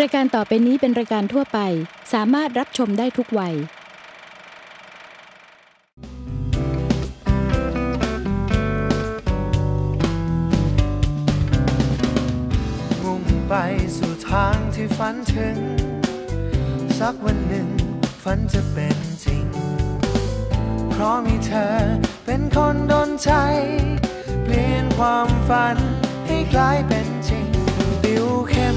รายการต่อไปนี้เป็นรายการทั่วไปสามารถรับชมได้ทุกวัย มุ่งไปสู่ทางที่ฝันถึง สักวันหนึ่งฝันจะเป็นจริงเพราะมีเธอเป็นคนดนใจ เปลี่ยนความฝัน ให้กลายเป็นจริงดิวเข้ม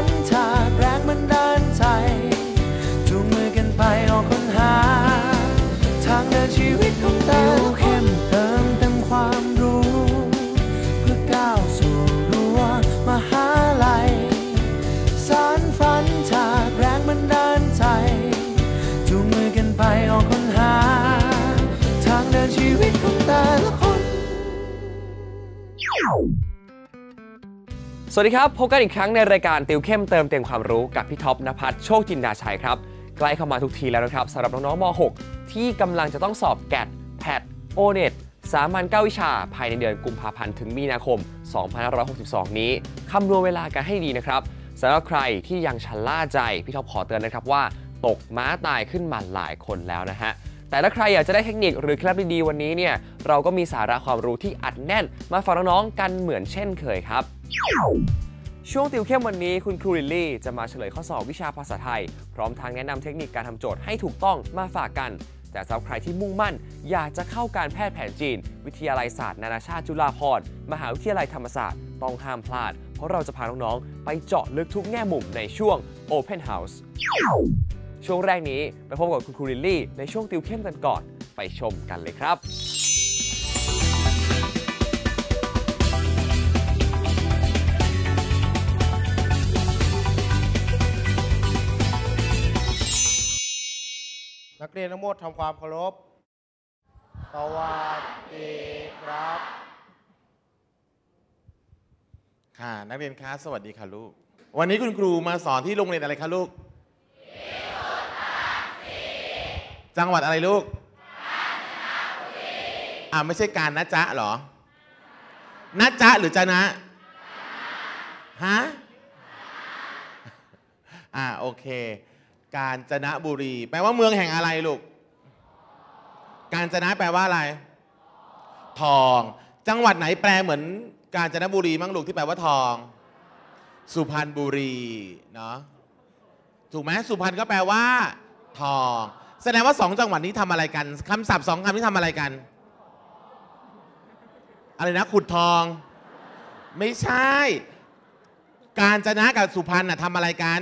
นสวัสดีครับ พบกันอีกครั้งในรายการติวเข้มเติมเต็มความรู้กับพี่ท็อปนภัสโชคจินดาชัยครับ ใกล้เข้ามาทุกทีแล้วนะครับสำหรับน้องๆม .6 ที่กำลังจะต้องสอบแกดแพดโอเน็ตสามัญาวิชาภายในเดือนกุมภาพันธ์ถึงมีนาคม 2562 นี้ คำนวณเวลากันให้ดีนะครับสำหรับใครที่ยังชะล่าใจพี่ท็อปขอเตือนนะครับว่าตกม้าตายขึ้นมาหลายคนแล้วนะฮะ แต่ถ้าใครอยากจะได้เทคนิคหรือเคล็ดลับดีๆวันนี้เนี่ยเราก็มีสาระความรู้ที่อัดแน่น มาฝากน้องๆกันเหมือนเช่นเคยครับช่วงติวเข้มวันนี้คุณครูลิลลี่จะมาเฉลยข้อสอบวิชาภาษาไทย พร้อมทางแนะนำเทคนิคการทำโจทย์ให้ถูกต้องมาฝากกัน แต่สำหรับใครที่มุ่งมั่นอยากจะเข้าการแพทย์แผนจีน วิทยาลัยศาสตร์นานาชาติจุฬาภรณ์มหาวิทยาลัยธรรมศาสตร์ ต้องห้ามพลาด เพราะเราจะพาน้อง ๆ ไปเจาะลึกทุกแง่มุมในช่วง Open House ช่วงแรกนี้ไปพบกับคุณครูลิลลี่ในช่วงติวเข้มกันก่อน ไปชมกันเลยครับกเรียนทั้งหมดทำความเคารพสวัสดีครับ ค่ะ นักเรียนคะสวัสดีค่ะลูก วันนี้คุณครูมาสอนที่โรงเรียนอะไรคะลูกจังหวัดอะไรลูกอ่าไม่ใช่การนะจ๊ะหรอ นะจ๊ะหรือจะนะ ฮะ อ่าโอเคกาญจนบุรี แปลว่าเมืองแห่งอะไรลูก กาญจนะแปลว่าอะไร ทอง จังหวัดไหนแปลเหมือน กาญจนบุรีมั้งลูกที่แปลว่าทอง สุพรรณบุรีเนาะถูกไหมสุพรรณก็แปลว่า ทอง แสดงว่าสองจังหวัดนี้ทำอะไรกัน คำศัพท์สองคำนี้ทำอะไรกันอะไรนะ ขุดทอง ไม่ใช่ กาญจนะกับสุพรรณน่ะทำอะไรกัน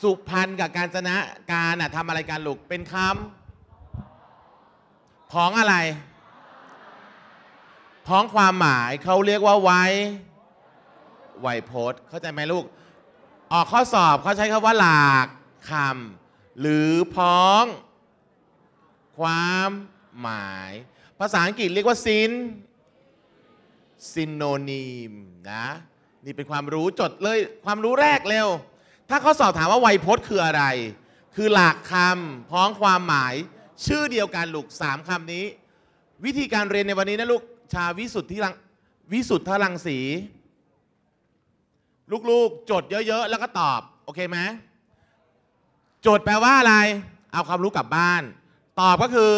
สุพรรณกับการชนะการน่ะทำอะไรกันลูกเป็นคำของอะไรของความหมายเขาเรียกว่าไว้ ไวโพสเข้าใจไหมลูก ออกข้อสอบเขาใช้คาว่าหลากคำหรือพ้อง ความหมาย ภาษาอังกฤษเรียกว่าซินซินโนนีมนะนี่เป็นความรู้จดเลย ความรู้แรกเร็วถ้าเขาสอบถามว่าไวยพจน์คืออะไร คือหลักคำพ้องความหมาย ชื่อเดียวกันลูกสามคำนี้ วิธีการเรียนในวันนี้นะลูกชาวิสุทธิรังวิสุทธลังสี ลูกๆจดเยอะๆ แล้วก็ตอบ โอเคไหมจดแปลว่าอะไร เอาความรู้กลับบ้าน ตอบก็คือ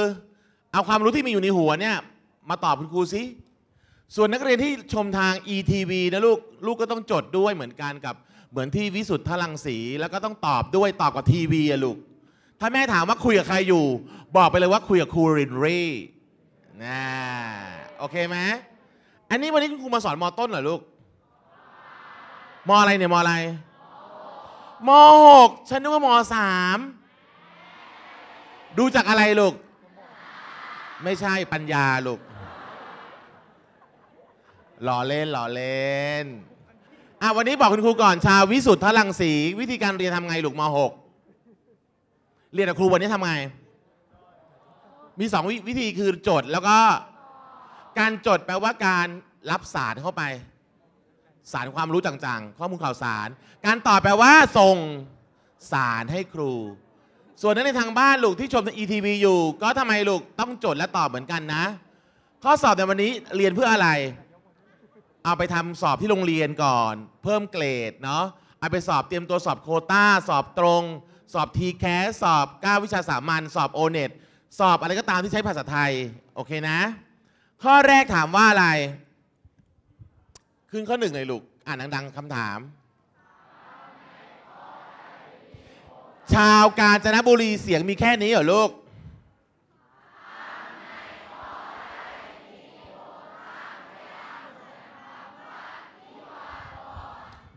เอาความรู้ที่มีอยู่ในหัวเนี่ย มาตอบคุณครูสิ ส่วนนักเรียนที่ชมทาง ETV นะลูกลูกก็ต้องจดด้วยเหมือนกันกับเหมือนที่วิสุทธ์ทลังสีแล้วก็ต้องตอบด้วยตอบกับทีวีอะลูกถ้าแม่ถามว่าคุยกับใครอยู่ บอกไปเลยว่าคุยกับครูรินรีนะโอเคไหมอันนี้วันนี้คุณครูมาสอนมอต้นเหรอลูกมออะไรเนี่ยมออะไรมหกฉันนึกว่ามสามดูจากอะไรลูก ไม่ใช่ปัญญาลูก หล่อเล่นหล่อเล่นอ่ะ วันนี้บอกคุณครูก่อนชาววิสุทธิ์ทลังสี วิธีการเรียนทำไงลูกมหกเรียนกับครูวันนี้ทำไง มีสองวิธีคือจด แล้วก็ การจด แปลว่าการรับสารเข้าไป สารความรู้จังๆ ข้อมูลข่าวสาร การตอบแปลว่าส่งสารให้ครู ส่วนนั้นในทางบ้านลูกที่ชมในีวีอยู่ ก็ทำไมลูกต้องจด และตอบเหมือนกันนะ ข้อสอบในวันนี้เรียนเพื่ออะไรเอาไปทำสอบที่โรงเรียนก่อน เพิ่มเกรดเนาะเอาไปสอบเตรียมตัวสอบโคตา้า สอบตรง สอบทีแคสสอบก้าวิชาสามัญสอบโอเน็ตสอบอะไรก็ตามที่ใช้ภาษาไทย โอเคนะ ข้อแรกถามว่าอะไร ขึ้นข้อหนึ่งเลยลูกอ่านดังๆคำถาม ชาวกาญจนบุรีเสียงมีแค่นี้เหรอลูก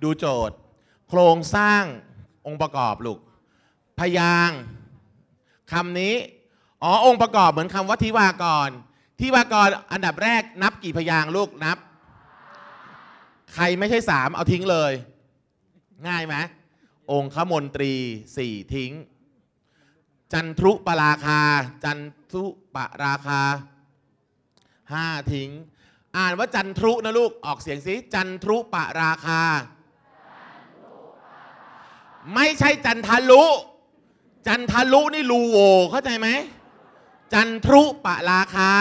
ดูโจทย์ โครงสร้างองค์ประกอบลูก พยาง คำนี้อ๋อองค์ประกอบเหมือนคำว่าทิวากรทิวากรอันดับแรกนับกี่พยางลูกนับ ใครไม่ใช่สามเอาทิ้งเลย ง่ายไหม องค์ขมนตรีสี่ทิ้ง จันทรุปราคา จันทรุปราคาห้าทิ้ง อ่านว่าจันทรุนะลูก ออกเสียงสิจันทรุปราคาไม่ใช่จันทรุจันทรุนี่ลูโวเข้าใจไหม จันทรุปะราคา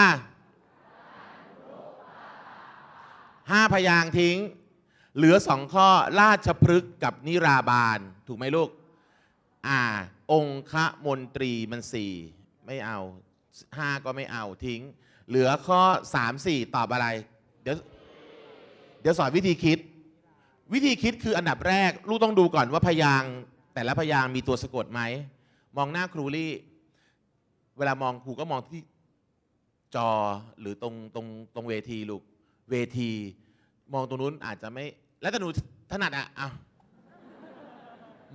ห้าพยางทิ้ง เหลือสองข้อราชพฤกษ์กับนิราบาล ถูกไหมลูก อ่า องคะมนตรีมันสี่ ไม่เอา ห้าก็ไม่เอาทิ้ง เหลือข้อสามสี่ตอบอะไร เดี๋ยวเดี๋ยวสอนวิธีคิดวิธีคิดคืออันดับแรก ลูกต้องดูก่อนว่าพยาง แต่ละพยางมีตัวสะกดไหมมองหน้าครูลี่เวลามองครูก็มองที่จอหรือตรงตรงตรงเวทีลูก เวที มองตรงนู้นอาจจะไม่แล้วแต่หนูถนัดอ่ะเอา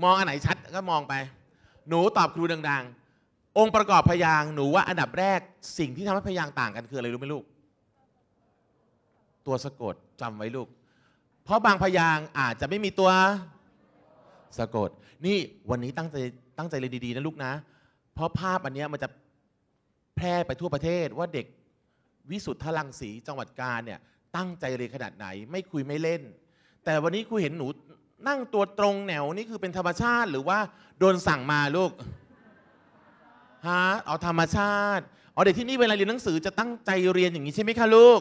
มองอันไหนชัดก็มองไป หนูตอบครูดัง ๆ องค์ประกอบพยางหนูว่าอันดับแรก สิ่งที่ทำให้พยางต่างกันคืออะไรรู้ไหมลูก ตัวสะกดจำไว้ลูกเพราะบางพยางอาจจะไม่มีตัวสะกด นี่วันนี้ตั้งใจตั้งใจเลยดีๆ นะลูกนะ เพราะภาพอันนี้มันจะแพร่ไปทั่วประเทศ ว่าเด็กวิสุทธลังสีจังหวัดกาญเนี่ย ตั้งใจเรียนขนาดไหน ไม่คุยไม่เล่น แต่วันนี้คุยเห็นหนู นั่งตัวตรงแนวนี่คือเป็นธรรมชาติหรือว่า โดนสั่งมาลูกฮะเอาธรรมชาติเอาเด็กที่นี่เวลาเรียนหนังสือจะตั้งใจเรียนอย่างนี้ใช่ไหมคะลูก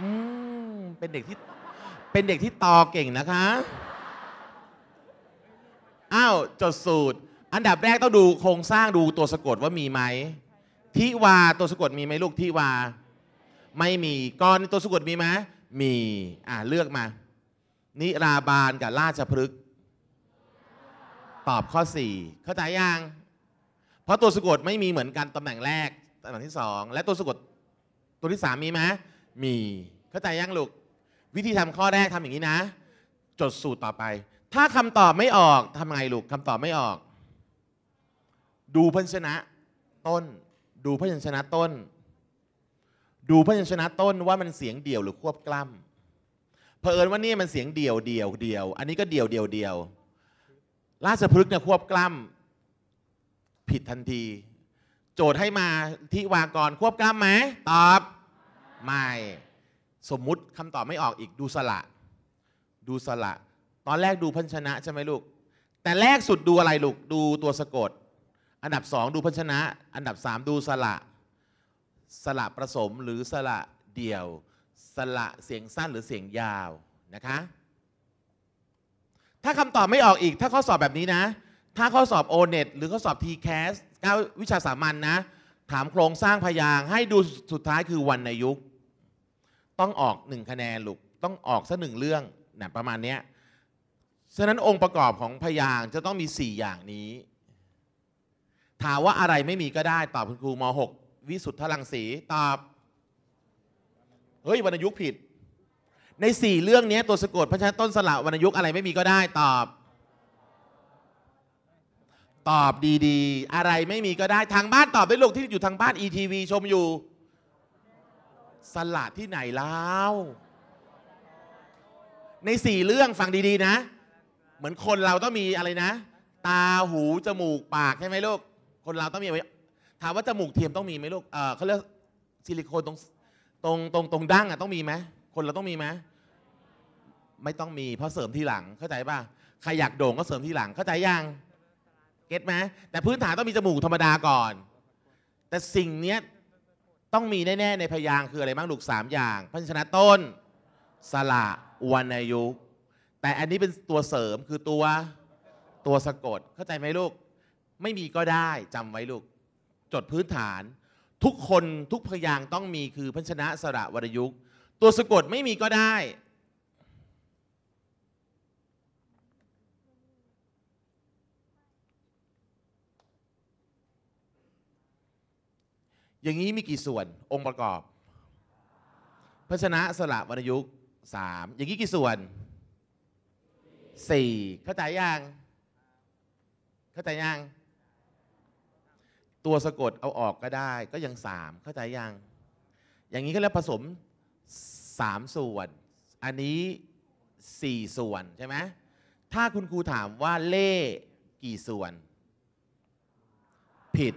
อืมเป็นเด็กที่เป็นเด็กที่ตอเก่งนะคะ อ้าวจดสูตร อันดับแรกต้องดูโครงสร้างดูตัวสะกดว่ามีไหมทิวาตัวสะกดมีไหมลูกทิวาไม่มีกรตัวสะกดมีไหมมีอ่าเลือกมา นิราบานกับราชพฤกษ์ตอบข้อ4เข้าใจยังเพราะตัวสะกดไม่มีเหมือนกันตำแหน่งแรกตำแหน่งที่2และตัวสะกดตัวที่3มีไหมมีเข้าใจยังลูกวิธีทำข้อแรกทำอย่างนี้นะ จดสูตรต่อไป ถ้าคำตอบไม่ออก ทำไงลูก คำตอบไม่ออก ดูพยัญชนะต้น ดูพยัญชนะต้น ดูพยัญชนะต้นว่ามันเสียงเดี่ยวหรือควบกล้ำเผอิญว่านี่มันเสียงเดี่ยวเดี่ยว เดี่ยว อันนี้ก็เดี่ยวเดี่ยวเดียว ราชพฤกษ์เนี่ยควบกล้ำผิดทันที โจทย์ให้มาทิวากรควบกล้ำไหม ตอบไม่สมมุติคำตอบไม่ออกอีกดูสละดูสละตอนแรกดูพันชนะ ใช่ไหมลูก แต่แรกสุดดูอะไรลูกดูตัวสะกด อันดับสองดูพันชนะ อันดับสามดูสละสละผสมหรือสละเดี่ยว สละเสียงสั้นหรือเสียงยาวนะคะถ้าคำตอบไม่ออกอีก ถ้าข้อสอบแบบนี้นะ ถ้าข้อสอบ o n e t หรือข้อสอบ t c a s 9วิชาสามัญนนะถามโครงสร้างพยางให้ดูสุดท้ายคือวันในยุคต้องออกหนึ่งคะแนนลูกต้องออกสักหนึ่งเรื่องนะประมาณนี้ฉะนั้นองค์ประกอบของพยางจะต้องมี4อย่างนี้ ถามว่าอะไรไม่มีก็ได้ตอบคุณครูม .6 วิสุทธลังสี ตอบ เฮ้ยวรรณยุกผิด ใน 4 เรื่องนี้ตัวสะกดพระชนต้นสละวรรณยุกอะไรไม่มีก็ได้ตอบ ตอบดีๆ อะไรไม่มีก็ได้ทางบ้านตอบได้ลูกที่อยู่ทางบ้าน ETV ชมอยู่สละที่ไหนเล่าในสี่เรื่อง ฟังดีๆนะ เหมือนคนเราต้องมีอะไรนะ ตา หู จมูก ปากใช่ไหมลูก คนเราต้องมีไว้ถามว่าจมูกเทียมต้องมีไหมลูกเออเขาเรียกซิลิโคนตรงตรง ตรงตรงดั้งอ่ะต้องมีไหม คนเราต้องมีไหมไม่ต้องมีเพราะเสริมที่หลังเข้าใจป่ะใครอยากโด่งก็เสริมที่หลัง เข้าใจยัง เก็ตไหมแต่พื้นฐานต้องมีจมูกธรรมดาก่อน แต่สิ่งเนี้ยต้องมีแน่ๆ ในพยางคืออะไรบ้าง ลูกสามอย่างพันชนะต้นสระวรรณยุกแต่อันนี้เป็นตัวเสริมคือตัวตัวสะกดเข้าใจไหมลูก ไม่มีก็ได้จำไว้ลูก จดพื้นฐาน ทุกคนทุกพยางต้องมีคือพันชนะสระวรรณยุกตัวสะกดไม่มีก็ได้อย่างนี้มีกี่ส่วนองค์ประกอบพชนะสระวรรณยุก์สามอย่างนี้กี่ส่วนสี่เข้าใจยังเข้าใจยัง ตัวสะกดเอาออกก็ได้ก็ยังสามเข้าใจยัง อย่างนี้ก็แล้วผสมสามส่วน อันนี้สี่ส่วนใช่ไหมถ้าคุณครูถามว่าเล่กี่ส่วน ผิด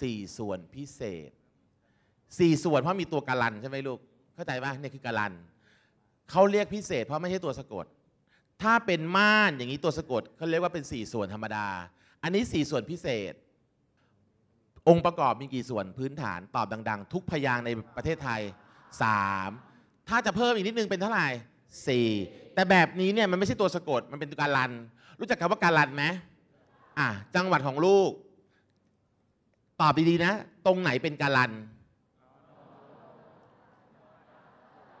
สี่ส่วนพิเศษสี่ส่วนเพราะมีตัวกาลันใช่ไหมลูก เข้าใจป่ะเนี่ยคือกาลันเขาเรียกพิเศษเพราะไม่ใช่ตัวสะกด ถ้าเป็นม่านอย่างนี้ตัวสะกด เขาเรียกว่าเป็นสี่ส่วนธรรมดา อันนี้สี่ส่วนพิเศษ องค์ประกอบมีกี่ส่วนพื้นฐานตอบดัง ๆ ทุกพยางในประเทศไทยสามถ้าจะเพิ่มอีกนิดนึงเป็นเท่าไหร่สี่แต่แบบนี้เนี่ยมันไม่ใช่ตัวสะกด มันเป็นตัวการัน รู้จักคำว่าการันไหมอ่ะจังหวัดของลูกตอบดีๆนะตรงไหนเป็นกาลัน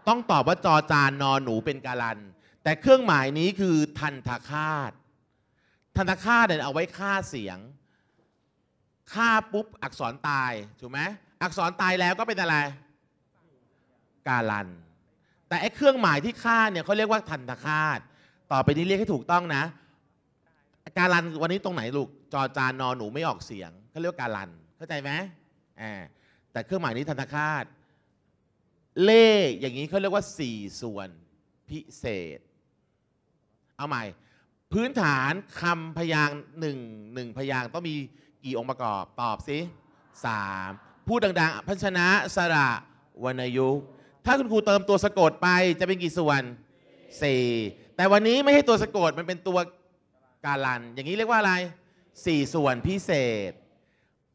ต้องตอบว่าจอจานนอนหนูเป็นกาลัน แต่เครื่องหมายนี้คือ ทันทคาตทันทคาตเนี่ยเอาไว้ฆ่าเสียงฆ่าปุ๊บอักษรตายถูกไหมอักษรตายแล้วก็เป็นอะไร กาลัน แต่ไอ้เครื่องหมายที่ฆ่าเนี่ยเขาเรียกว่าทันทคาตต่อไปนี้เรียกให้ถูกต้องนะ การันวันนี้ตรงไหนลูกจอจานนอนหนูไม่ออกเสียง เขาเรียกว่าการันเข้าใจไหมแต่เครื่องหมายนี้ธนาคารเลขอย่างนี้เขาเรียกว่า 4 ส่วนพิเศษ เอาใหม่ พื้นฐานคำพยางหนึ่งหนึ่งพยางต้องมีกี่องค์ประกอบ ตอบสิสามพูดดังๆ พันชนะสระวรรณยุก ถ้าคุณครูเติมตัวสะกดไป จะเป็นกี่ส่วน 4 แต่วันนี้ไม่ให้ตัวสะกดมันเป็นตัวการัน อย่างนี้เรียกว่าอะไร 4 ส่วนพิเศษ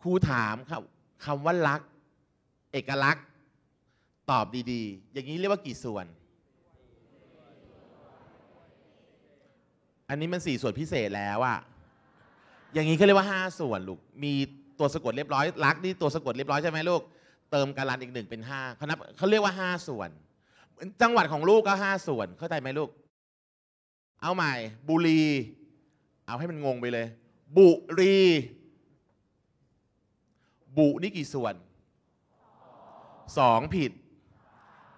ครูถามครับคำว่ารักเอกลักษณ์ ตอบดีๆ อย่างนี้เรียกว่ากี่ส่วน อันนี้มันสี่ส่วนพิเศษแล้วอะอย่างนี้เขาเรียกว่าห้าส่วนลูกมีตัวสะกดเรียบร้อย รักนี่ตัวสะกดเรียบร้อยใช่ไหมลูก เติมการันอีกหนึ่งเป็นห้าเขานับเขาเรียกว่าห้าส่วน จังหวัดของลูกก็ห้าส่วนเข้าใจไหมลูก เอาใหม่บุรี เอาให้มันงงไปเลย บุรีบุนี่กี่ส่วนสองผิด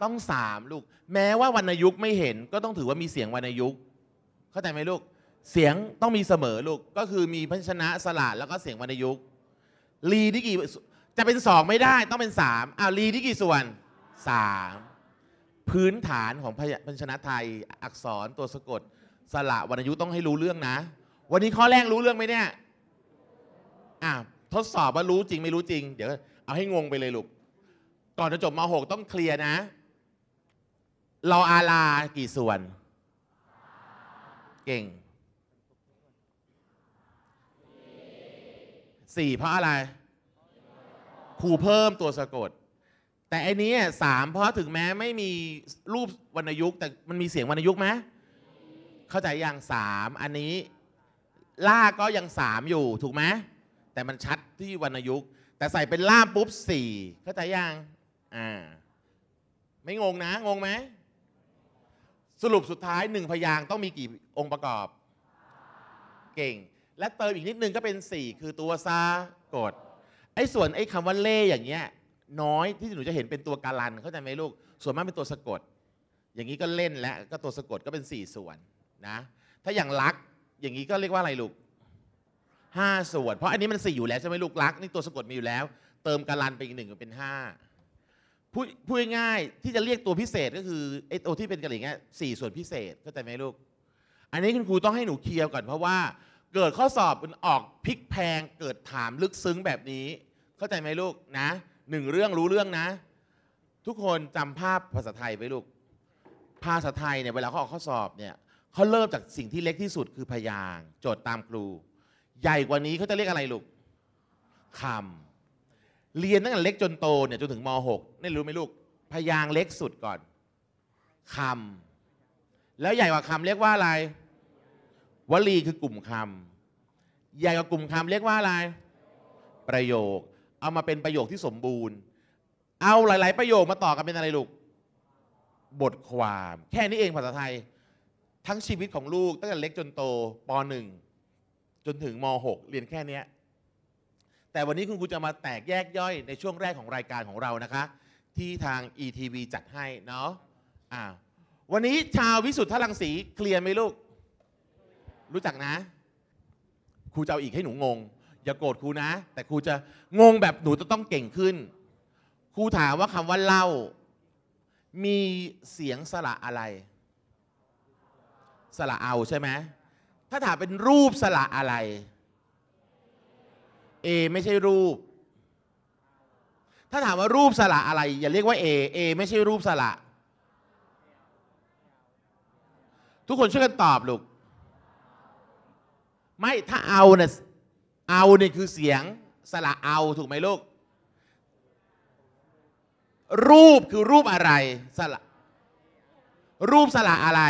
ต้องสามลูก แม้ว่าวรรณยุกต์ไม่เห็นก็ต้องถือว่ามีเสียงวรรณยุกต์เข้าใจไหมลูก เสียงต้องมีเสมอลูก ก็คือมีพันชนะสลัดแล้วก็เสียงวรรณยุกต์ลีนี่กี่ จะเป็นสองไม่ได้ต้องเป็นสามอ้าวลีนี่กี่ส่วนสามพื้นฐานของพันชนะไทย อักษรตัวสะกดสัะวรรณยุกต์ต้องให้รู้เรื่องนะ วันนี้ข้อแรกรู้เรื่องไหมเนี่ยอ่าทดสอบว่ารู้จริง ไม่รู้จริง เดี๋ยวเอาให้งงไปเลยลูกก่อนจะจบมกต้องเคลียร์นะเราอาลา กี่ส่วน เก่งสี่เพราะอะไรครูเพิ่มตัวสะกด แต่อันนี้สามเพราะถึงแม้ไม่มีรูปวรรณยุกต์แต่มันมีเสียงวรรณยุกต์ไหมเข้าใจอย่างสามอันนี้ ล่าก็ยังสามอยู่ถูกไหมแต่มันชัดที่วรรณยุกต์ แต่ใส่เป็นล่ามปุ๊บสี่เข้าใจยัง อ่า ไม่งงนะ งงไหมสรุปสุดท้ายหนึ่งพยางต้องมีกี่องค์ประกอบ เก่ง และเติมอีกนิดนึงก็เป็นสี่ คือตัวซากดไอ้ส่วนไอ้คำว่าเล่ อย่างเงี้ยน้อยที่หนูจะเห็นเป็นตัวการัน เข้าใจไหมลูก ส่วนมากเป็นตัวสะกด อย่างนี้ก็เล่นและก็ตัวสะกดก็เป็นสี่ส่วนนะ ถ้าอย่างรัก อย่างนี้ก็เรียกว่าอะไรลูกห้าส่วน เพราะอันนี้มันสี่อยู่แล้ว ใช่ไหมลูกรักนี่ตัวสะกดมีอยู่แล้ว เติมการันไปอีกหนึ่งเป็นหพูดพูดง่ายๆที่จะเรียกตัวพิเศษก็คือไอ้ตัวที่เป็นกะหรี่เงี้ยสี่ส่วนพิเศษเข้าใจไหมลูก อันนี้คุณครูต้องให้หนูเคลียร์ก่อน เพราะว่าเกิดข้อสอบมันออกพลิกแพงเกิดถามลึกซึ้งแบบนี้ เข้าใจไหมลูกนะหนึ่งเรื่องรู้เรื่องนะ ทุกคนจำภาพภาษาไทยไว้ลูกภาษาไทยเนี่ยเวลาเขาออกข้อสอบเนี่ยเขาเริ่มจากสิ่งที่เล็กที่สุดคือพยางโจทย์ตามครูใหญ่กว่านี้เขาจะเรียกอะไรลูกคำเรียนตั้งแต่เล็กจนโตเนี่ยจนถึงม .6 นี่รู้ไหมลูก พยางเล็กสุดก่อนคำแล้วใหญ่กว่าคำเรียกว่าอะไร วลีคือกลุ่มคำใหญ่กว่ากลุ่มคำเรียกว่าอะไรประโยคเอามาเป็นประโยคที่สมบูรณ์ เอาหลาย ๆ ประโยคมาต่อกันเป็นอะไรลูก บทความ แค่นี้เองภาษาไทย ทั้งชีวิตของลูกตั้งแต่เล็กจนโตป .1 จนถึงม .6 เรียนแค่นี้แต่วันนี้คุณครูจะมาแตกแยกย่อย ในช่วงแรกของรายการของเรานะคะ ที่ทาง ETV จัดให้เนาะอ่าวันนี้ชาววิสุทธิ์ทลังสีเคลียร์ไหมลูก รู้จักนะครูจะเอาอีกให้หนูงง อย่าโกรธครูนะ แต่ครูจะงงแบบหนูจะต้องเก่งขึ้นครูถามว่าคำว่าเล่า มีเสียงสระอะไร สระเอาใช่ไหมถ้าถามเป็นรูปสละอะไร เอไม่ใช่รูป ถ้าถามว่ารูปสละอะไรอย่าเรียกว่าเอ เอไม่ใช่รูปสละทุกคนช่วยกันตอบลูก ไม่ถ้าเอาเนี่ยเอาเนี่ยคือเสียงสละเอาถูกไหมลูก รูปคือรูปอะไรสละรูปสละอะไร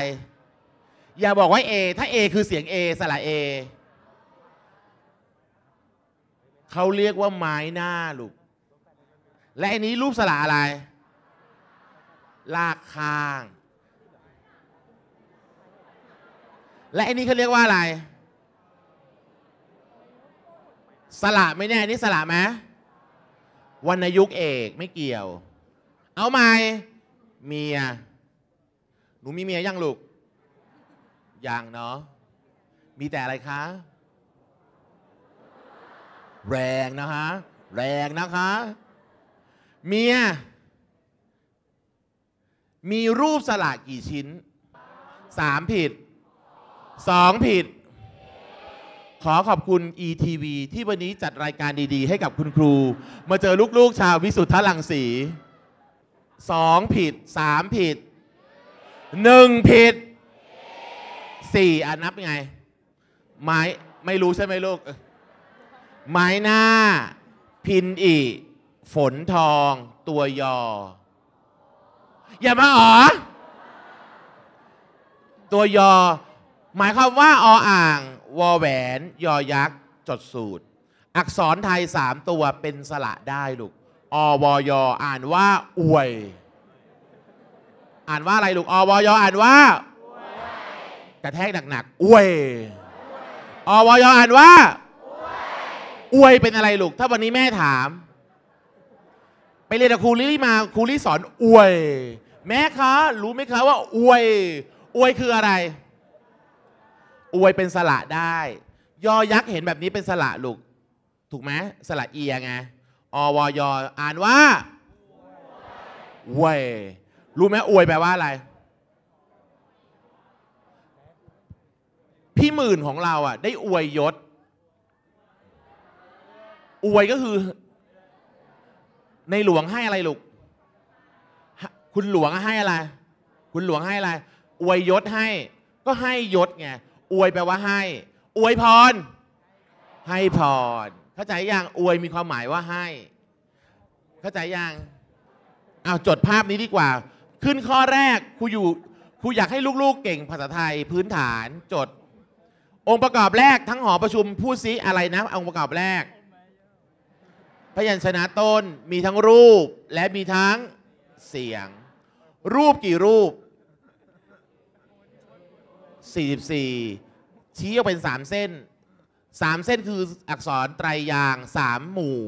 อย่าบอกว่า A ถ้า A คือเสียง A สระ A เขาเรียกว่าไม้หน้าลูก และอันนี้รูปสระอะไร ลากคาง และอันนี้เขาเรียกว่าอะไร สระไม่แน่อันนี้สระไหมวรรณยุกเอกไม่เกี่ยว เอาไหม้เมีย หนูมีเมียยังลูกยังเนาะ มีแต่อะไรคะ แรงนะคะ แรงนะคะ เมียมีรูปสลากกี่ชิ้น สามผิด สองผิด ขอขอบคุณ ETV ที่วันนี้จัดรายการดีๆ ให้กับคุณครู มาเจอลูกๆชาว วิสุทธลังสีสองผิด สามผิด หนึ่งผิดสี่อ่ะนับยังไงไม้ไม่รู้ใช่ไหมลูกไม้หน้า พินอีฝนทองตัวยอ อย่ามาอ๋อตัวยอ หมายความว่าอออ่างวอแหวนยอยักษ์จดสูตร อักษรไทยสามตัวเป็นสระได้ลูกอวอยอ่านว่า อวย อ่านว่าอะไรลูกอวอยอ่านว่ากระแทกหนักๆอวย อวยอ่านว่า อวย เป็นอะไรลูก ถ้าวันนี้แม่ถาม ไปเรียนกับครูลิลี่มา ครูลี่สอนอวย แม่คะ รู้ไหมคะว่าอวย อวยคืออะไร อวยเป็นสละได้ ยอยักษ์เห็นแบบนี้เป็นสละลูก ถูกไหมสละเอียไง อวยอ่านว่าอวยรู้ไหมอวยแปลว่าอะไรพี่หมื่นของเราอ่ะได้อวยยศ อวยก็คือ ในหลวงให้อะไรลูก คุณหลวงให้อะไร คุณหลวงให้อะไร อวยยศให้ ก็ให้ยศไง อวยแปลว่าให้ อวยพร ให้พร เข้าใจยัง อวยมีความหมายว่าให้ เข้าใจยังเอาจดภาพนี้ดีกว่า ขึ้นข้อแรกครูอยู่ครูอยากให้ลูก ๆ เก่ง ภาษาไทยพื้นฐานจดองค์ประกอบแรกทั้งหอประชุมพูดซิ อะไรนะองค์ประกอบแรกพยัญชนะต้นมีทั้งรูปและมีทั้งเสียง รูปกี่รูป 44 ชี้ออกเป็น 3 เส้น 3 เส้นคืออักษรไตรยาง3หมู่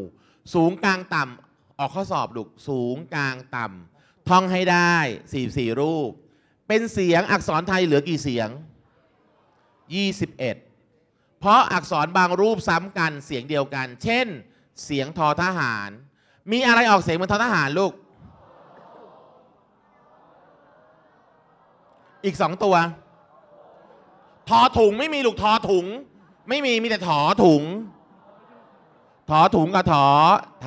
สูงกลางต่ำออกข้อสอบดุกสูงกลางต่ำท่องให้ได้44 รูป เป็นเสียงอักษรไทยเหลือกี่เสียง21 เพราะอักษรบางรูปซ้ำกันเสียงเดียวกัน เช่น เสียงทอทหาร มีอะไรออกเสียงเหมือนทอทหารลูก อีกสองตัว ทอถุงไม่มีลูกทอถุง ไม่มีมีแต่ถอถุง ทอถุงกับทอ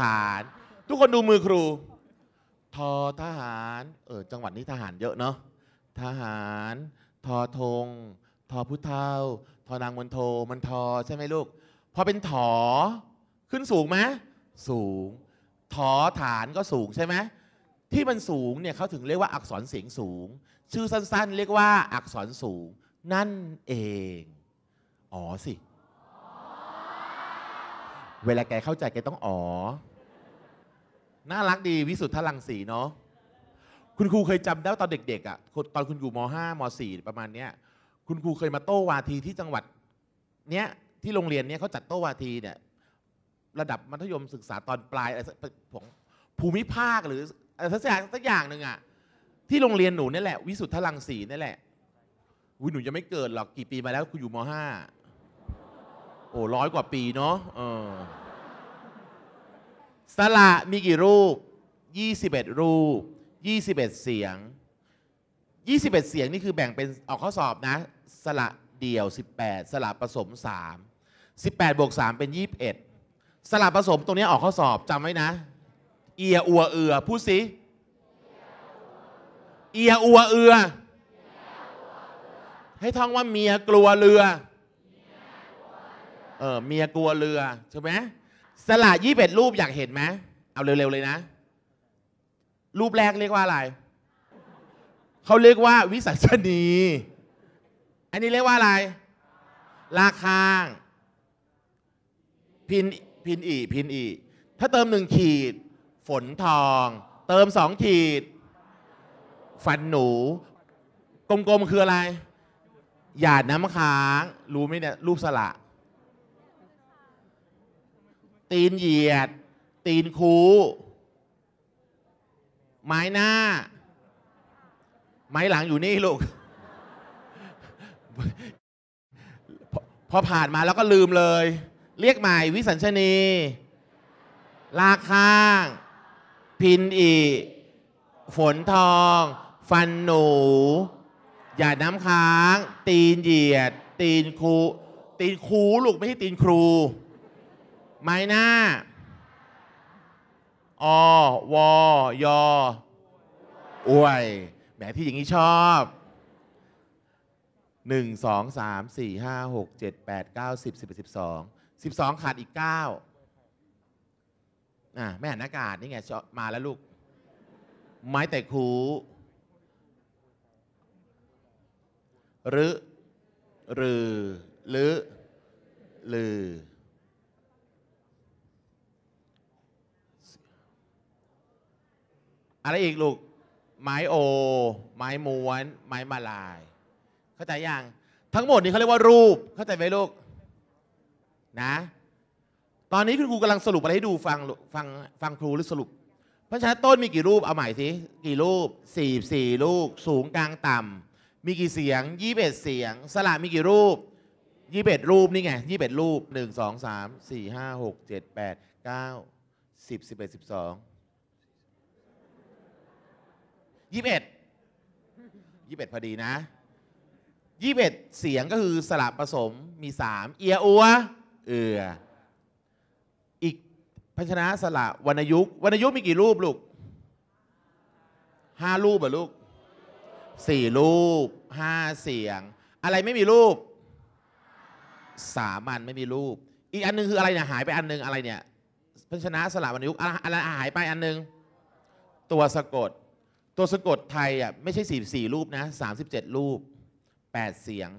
ฐานทุกคนดูมือครู ทอทหาร เออจังหวัดนี้ทหารเยอะเนาะ ทหารทอธงทอพุทธาทอนางมนโทมันทอใช่ไหมลูก พอเป็นถอ ขึ้นสูงไหมสูงถอฐานก็สูงใช่ไหม ที่มันสูงเนี่ยเขาถึงเรียกว่าอักษรเสียงสูง ชื่อสั้นๆ เรียกว่าอักษรสูง นั่นเอง อ๋อสิ เวลาแกเข้าใจแกต้องอ๋อ น่ารักดีวิสุทธลังสีเนาะ คุณครูเคยจำได้ว่าตอนเด็กๆอะ่ะตอนคุณอยู่ม .5 ม .4 ประมาณเนี้ยคุณครูเคยมาโต้วาทีที่จังหวัด เนี้ยที่โรงเรียนเนี้ยเขาจัดโต้วาทีเนี่ย ระดับมัธยมศึกษาตอนปลายอะไรสักของภูมิภาคหรืออะไรสักอย่างสักอย่างหนึ่งอะที่โรงเรียนหนูนี่แหละ วิสุทธลังสีนี่แหละวิหนูยังไม่เกิดหรอกกี่ปีมาแล้วคุณอยู่มห้าโอ้ร้อยกว่าปีเนาะเออสละมีกี่รูป21รูป21เสียง21เสียงนี่คือแบ่งเป็นออกข้อสอบนะละเดี่ยว 18สละผสม3 18บวก3เป็น21สละผสม ตรงนี้ออกข้อสอบจำไว้นะ เอียอัวเอือพูดสิเอียอัวเอือ ให้ท่องว่าเมียกลัวเรือเออเมียกลัวเรือใช่ไหมสละยี่เอ็ดรูปอยากเห็นไหมเอาเร็วๆเลยนะ รูปแรกเรียกว่าอะไรเขาเรียกว่าวิสัชนีอันนี้เรียกว่าอะไร ราคาพินพินอีพินอีถ้าเติมหนึ่งขีด ฝนทอง เติมสองขีด ฝันหนู กลมๆคืออะไร หยาดน้ำค้าง รู้ไหมเนี่ยรูปสละ ตีนเหยียด ตีนคู ไม้หน้า ไม้หลังอยู่นี่ลูกพอผ่านมาแล้วก็ลืมเลย เรียกใหม่วิสัญชนี ลาข้าง พินอี ฝนทอง ฟันหนูหยาดน้ำค้าง ตีนเหยียด ตีนครู ตีนครูลูกไม่ใช่ตีนครู ไม้หน้าอวอ ยอวยแหมที่อย่างนี้ชอบหนึ่งสองสามสี่ห้าหกเจ็ดแปดเก้าสิบสิบสองสิบสองขาดอีกเก้าอ่าแม่หนอากาศนี่ไง มาแล้วลูก ไม้แต่คูหรือ หรือหรือ หรือ อะไรอีกลูก ไม้โอ ไม้ม้วน ไม้มาลายเข้าใจยังทั้งหมดนี้เขาเรียกว่ารูปเข้าใจไหมลูกนะ ตอนนี้คุณครูกำลังสรุปอะไรให้ดูฟังฟังฟังครูหรือสรุปพระชนะต้นมีกี่รูป เอาใหม่สิ กี่รูปสี่สี่รูป สูงกลางต่ำมีกี่เสียงยี่สิบเอ็ดเสียง สระมีกี่รูปยี่สิบเอ็ดรูปนี่ไงยี่สิบเอ็ดรูปหนึ่งสองสามสี่ห้าหกเจ็ดแปดเก้าสิบสิบเอ็ดสิบสองยี่สิบเอ็ดยี่สิบเอ็ดพอดีนะยี่สิบเอ็ดเสียงก็คือสระผสมมีสามเอียอัวเอืออีกพัชนะสระวรรณยุกวรรณยุกมีกี่รูปลูกห้ารูปเหรอลูกสี่รูปห้าเสียง อะไรไม่มีรูปสามัญไม่มีรูป อีกอันนึงคืออะไรเนี่ยหายไปอันนึงอะไรเนี่ยพัชนะสระวรรณยุกอะไร หายไปอันนึง ตัวสะกด ตัวสะกดไทยอ่ะไม่ใช่สี่สี่รูปนะสามสิบเจ็ดรูป8เสียง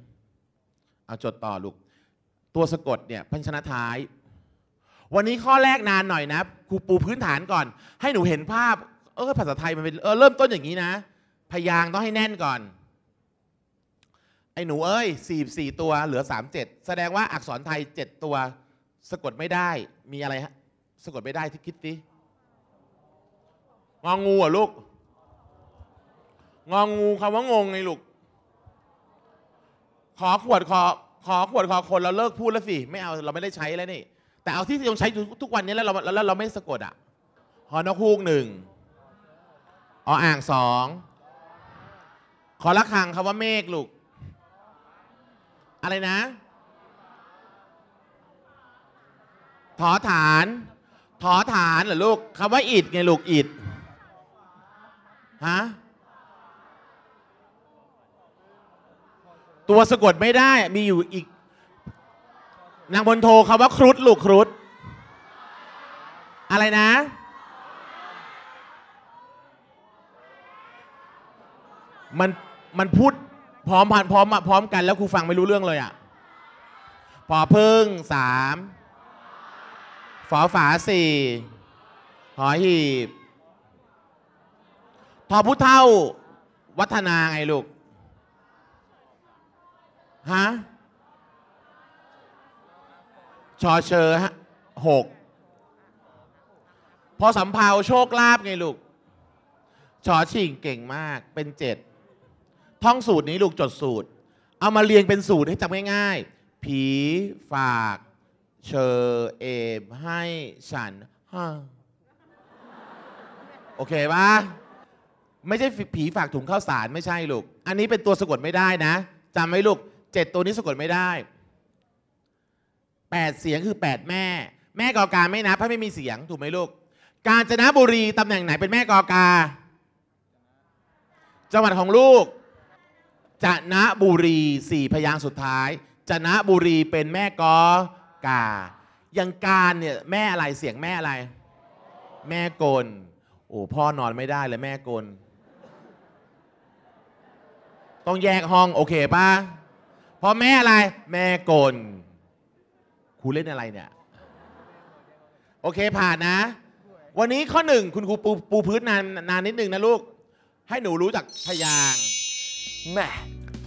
เอาจดต่อลูก ตัวสะกดเนี่ยพันชนะท้าย วันนี้ข้อแรกนานหน่อยนะ ครูปูพื้นฐานก่อน ให้หนูเห็นภาพ เออภาษาไทยมันเป็น เออ เริ่มต้นอย่างนี้นะ พยางต้องให้แน่นก่อน ไอ้หนูเอ้ยสี่ตัวเหลือ 37 แสดงว่าอักษรไทย 7 ตัว สะกดไม่ได้ มีอะไรฮะ สะกดไม่ได้ที่คิดสิ งองงูอ่ะลูก งองงูคำว่างงไงลูกขอขวดขอขอขวด ขอคนเราเลิกพูดแล้วสิไม่เอาเราไม่ได้ใช้แล้วนี่แต่เอาที่ยังใช้ทุกวันนี้แล้วเราแล้วเราไม่สะกด อ่ะหอนกฮูกหนึ่งออ่างสองขอละคังคำว่าเมฆลูก อะไรนะถอฐานถอฐานเหรอลูกคำว่าอิด ไงลูกอิดฮะตัวสะกดไม่ได้มีอยู่อีก นางบนโทคำว่าครุฑลูกครุฑอะไรนะ มันมันพูดพร้อมพันพร้อมมาพร้อมกันแล้วครูฟังไม่รู้เรื่องเลยอ่ะพอพึ่งสามฝอฝาสี่หอหีบทอพุเท่าวัฒนาไงลูกฮะ ชอเชอร์ฮะหกพอสำเพาโชคลาภไงลูกชอชิงเก่งมาก เป็นเจ็ด ท่องสูตรนี้ลูกจดสูตร เอามาเรียงเป็นสูตรให้จำง่ายๆ ผีฝากเชอเอบให้ฉันฮะโอเคปะ ไม่ใช่ผีฝากถุงข้าวสารไม่ใช่ลูก อันนี้เป็นตัวสะกดไม่ได้นะจำไว้ลูกเจ็ดตัวนี้สะกดไม่ได้แปดเสียงคือแปดแม่ แม่กอกาไม่นับเพราะไม่มีเสียงถูกไหมลูก กาญจนบุรีตำแหน่งไหนเป็นแม่กอกาจังหวัดของลูก จนะบุรีสี่พยางสุดท้ายจนะบุรีเป็นแม่กอกาอย่างการเนี่ยแม่อะไรเสียงแม่อะไร แม่กลโอ้พ่อนอนไม่ได้เลยแม่กลต้องแยกห้องโอเคป่ะพอแม่อะไรแม่กลครูเล่นอะไรเนี่ย โอเคผ่านนะ วันนี้ข้อหนึ่งคุณครูปูปูพื้นนานนานนิดนึงนะลูก ให้หนูรู้จักพยางแม่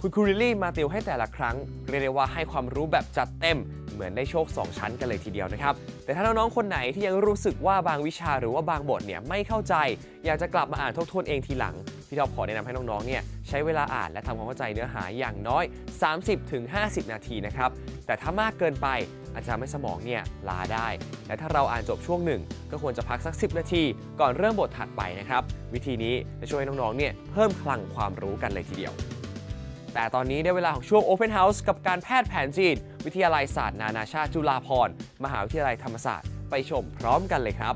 คุณครูลิลลี่มาติวให้แต่ละครั้งเรียกได้ว่าให้ความรู้แบบจัดเต็ม เหมือนได้โชค 2 ชั้นกันเลยทีเดียวนะครับ แต่ถ้าน้องๆคนไหนที่ยังรู้สึกว่าบางวิชาหรือว่าบางบทเนี่ยไม่เข้าใจ อยากจะกลับมาอ่านทบทวนเองทีหลังพี่ท็อปขอแนะนำให้น้องๆ เนี่ยใช้เวลาอ่านและทำความเข้าใจเนื้อหาอย่างน้อย 30-50 นาทีนะครับแต่ถ้ามากเกินไปอาจจะทำให้สมองเนี่ยล้าได้ และถ้าเราอ่านจบช่วงหนึ่งก็ควรจะพักสัก 10 นาทีก่อนเริ่มบทถัดไปนะครับ วิธีนี้จะช่วยน้องๆ เนี่ยเพิ่มคลังความรู้กันเลยทีเดียว แต่ตอนนี้ได้เวลาของช่วง Open House กับการแพทย์แผนจีนวิทยาลัยศาสตร์ นานาชาติจุฬาภรณ์มหาวิทยาลัยธรรมศาสตร์ไปชมพร้อมกันเลยครับ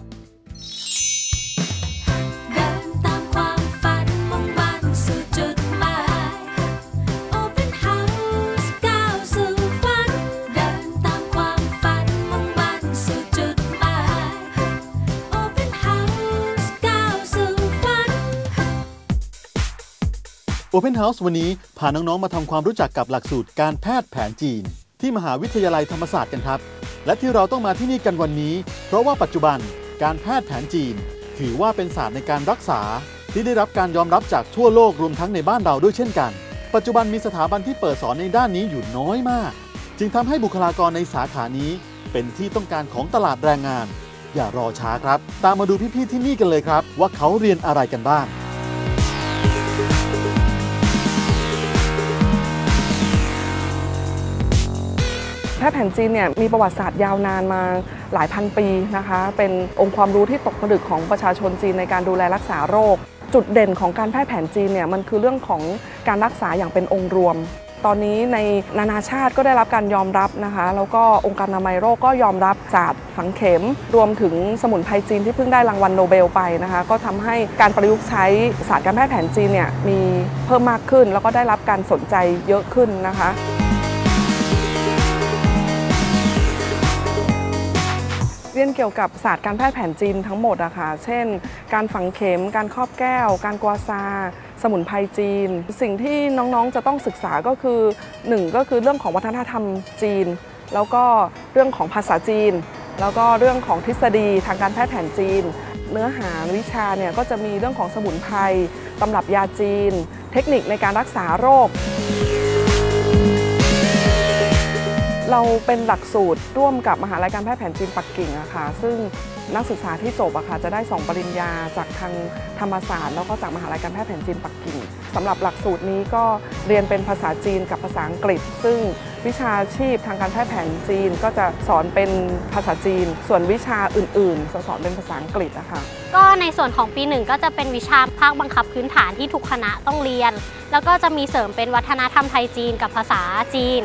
Open House วันนี้พาน้อง ๆ มาทำความรู้จักกับหลักสูตรการแพทย์แผนจีน ที่มหาวิทยาลัยธรรมศาสตร์กันครับและที่เราต้องมาที่นี่กันวันนี้ เพราะว่าปัจจุบันการแพทย์แผนจีน ถือว่าเป็นศาสตร์ในการรักษา ที่ได้รับการยอมรับจากทั่วโลกรวมทั้งในบ้านเราด้วยเช่นกัน ปัจจุบันมีสถาบันที่เปิดสอนในด้านนี้อยู่น้อยมาก จึงทำให้บุคลากรในสาขานี้ เป็นที่ต้องการของตลาดแรงงาน อย่ารอช้าครับ ตามมาดูพี่ๆที่นี่กันเลยครับ ว่าเขาเรียนอะไรกันบ้างแพทย์แผนจีนเนี่ยมีประวัติศาสตร์ยาวนานมาหลายพันปีนะคะ เป็นองค์ความรู้ที่ตกผลึกของประชาชนจีนในการดูแลรักษาโรค จุดเด่นของการแพทย์แผนจีนเนี่ยมันคือเรื่องของการรักษาอย่างเป็นองค์รวม ตอนนี้ในนานาชาติก็ได้รับการยอมรับนะคะ แล้วก็องค์การอนามัยโรคก็ยอมรับศาสตร์ฝังเข็มรวมถึงสมุนไพรจีนที่เพิ่งได้รางวัลโนเบลไปนะคะก็ทำให้การประยุกต์ใช้ศาสตร์การแพทย์แผนจีนเนี่ยมีเพิ่มมากขึ้น แล้วก็ได้รับการสนใจเยอะขึ้นนะคะเรียนเกี่ยวกับศาสตร์การแพทย์แผนจีนทั้งหมดอะคะ่ะ เช่น การฝังเข็ม การครอบแก้ว การกัวซา สมุนไพรจีน สิ่งที่น้องๆจะต้องศึกษาก็คือ 1 ก็คือเรื่องของวัฒนธรรมจีน แล้วก็เรื่องของภาษาจีน แล้วก็เรื่องของทฤษฎีทางการแพทย์แผนจีน เนื้อหาวิชาเนี่ยก็จะมีเรื่องของสมุนไพร ตำรับยาจีน เทคนิคในการรักษาโรคเราเป็นหลักสูตรร่วมกับ มหาลัยการแพทย์แผนจีนปักกิ่งอะค่ะ ซึ่งนักศึกษาที่จบอะค่ะจะได้2ปริญญาจากทางธรรมศาสตร์แล้วก็จาก มหาลัยการแพทย์แผนจีนปักกิ่งสำหรับหลักสูตรนี้ก็เรียนเป็นภาษาจีนกับภาษาอังกฤษ ซึ่งวิชาชีพทางการแพทย์แผนจีนก็จะสอนเป็นภาษาจีน ส่วนวิชาอื่นๆจะสอนเป็นภาษาอังกฤษนะคะ ก็ในส่วนของปีหนึ่งก็จะเป็นวิชาภาคบังคับพื้นฐานที่ทุกคณะต้องเรียน แล้วก็จะมีเสริมเป็นวัฒนธรรมไทยจีนกับภาษาจีน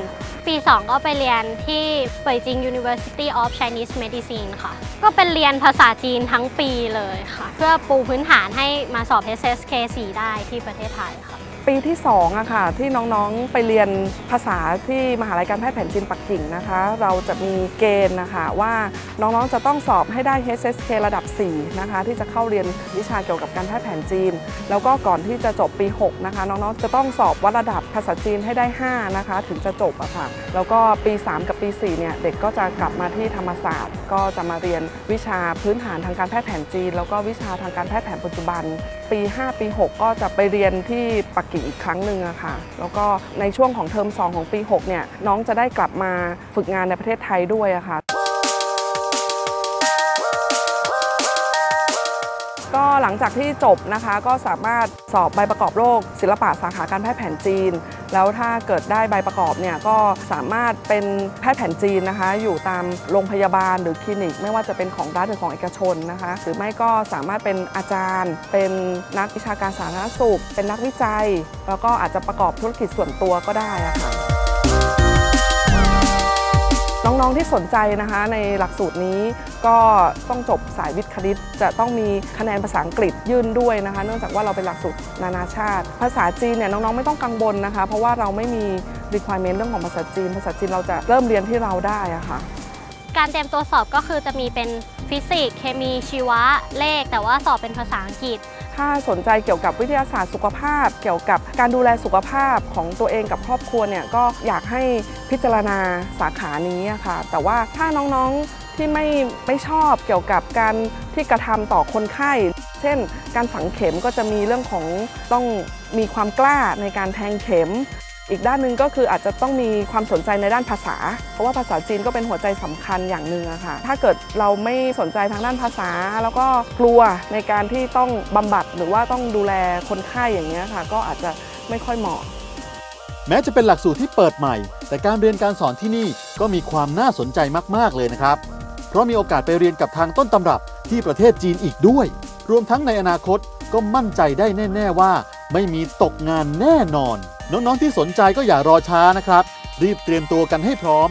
ปี 2 ก็ไปเรียนที่ Beijing University of Chinese Medicine ค่ะ ก็เป็นเรียนภาษาจีนทั้งปีเลยค่ะ เพื่อปูพื้นฐานให้มาสอบ SSK4 ได้ที่ประเทศไทยค่ะปีที่2อะค่ะที่น้องๆไปเรียนภาษาที่มหาลัยการแพทย์แผนจีนปักกิ่งนะคะเราจะมีเกณฑ์นะคะว่าน้องๆจะต้องสอบให้ได้ HSK ระดับ4นะคะที่จะเข้าเรียนวิชาเกี่ยวกับการแพทย์แผนจีน แล้วก็ก่อนที่จะจบปี 6นะคะน้องๆ จะต้องสอบวัดระดับภาษาจีนให้ได้5นะคะถึงจะจบอะค่ะแล้วก็ปี 3 กับปี4เนี่ยเด็กก็จะกลับมาที่ธรรมศาสตร์ ก็จะมาเรียนวิชาพื้นฐานทางการแพทย์แผนจีน แล้วก็วิชาทางการแพทย์แผนปัจจุบัน ปี 5 ปี 6 ก็จะไปเรียนที่ปักกิจอีกครั้งหนึ่งอะค่ะ แล้วก็ในช่วงของเทอม 2 ของปี 6 เนี่ย น้องจะได้กลับมาฝึกงานในประเทศไทยด้วยอะค่ะก็หลังจากที่จบนะคะก็สามารถสอบใบประกอบโรค ศิลปะสาขาการแพทย์แผนจีน แล้วถ้าเกิดได้ใบประกอบเนี่ยก็สามารถเป็นแพทย์แผนจีนนะคะ อยู่ตามโรงพยาบาลหรือคลินิก ไม่ว่าจะเป็นของรัฐหรือของเอกชนนะคะ หรือไม่ก็สามารถเป็นอาจารย์เป็นนักวิชาการสาธารณสุขเป็นนักวิจัย แล้วก็อาจจะประกอบธุรกิจส่วนตัวก็ได้ะคะ่ะน้อง ๆ ที่สนใจ นะคะ ในหลักสูตรนี้ก็ต้องจบสายวิทย์คณิต จะต้องมีคะแนนภาษาอังกฤษยื่นด้วยนะคะเนื่องจากว่าเราเป็นหลักสูตรนานาชาติ ภาษาจีนเนี่ยน้อง ๆ ไม่ต้องกังวลนะคะเพราะว่าเราไม่มี requirement เรื่องของภาษาจีน ภาษาจีนเราจะเริ่มเรียนที่เราได้ะคะ่ะการเตรียมตัวสอบก็คือจะมีเป็นฟิสิกส์เคมีชีวะเลขแต่ว่าสอบเป็นภาษาอังกฤษถ้าสนใจเกี่ยวกับวิทยาศาสตร์สุขภาพ เกี่ยวกับการดูแลสุขภาพของตัวเองกับครอบครัวเนี่ยก็อยากให้พิจารณาสาขานี้ค่ะแต่ว่าถ้าน้องๆที่ไม่ไม่ชอบเกี่ยวกับการที่กระทำต่อคนไข้ เช่นการฝังเข็มก็จะมีเรื่องของต้องมีความกล้าในการแทงเข็มอีกด้านหนึ่งก็คืออาจจะต้องมีความสนใจในด้านภาษาเพราะว่าภาษาจีนก็เป็นหัวใจสำคัญอย่างหนึ่งอะค่ะถ้าเกิดเราไม่สนใจทางด้านภาษา แล้วก็กลัวในการที่ต้องบำบัดหรือว่าต้องดูแลคนไข้อย่างเงี้ยค่ะก็อาจจะไม่ค่อยเหมาะ แม้จะเป็นหลักสูตรที่เปิดใหม่ แต่การเรียนการสอนที่นี่ก็มีความน่าสนใจมาก ๆ เลยนะครับเพราะมีโอกาสไปเรียนกับทางต้นตำรับที่ประเทศจีนอีกด้วย รวมทั้งในอนาคตก็มั่นใจได้แน่ๆว่า ไม่มีตกงานแน่นอนน้องๆที่สนใจก็อย่ารอช้านะครับ รีบเตรียมตัวกันให้พร้อม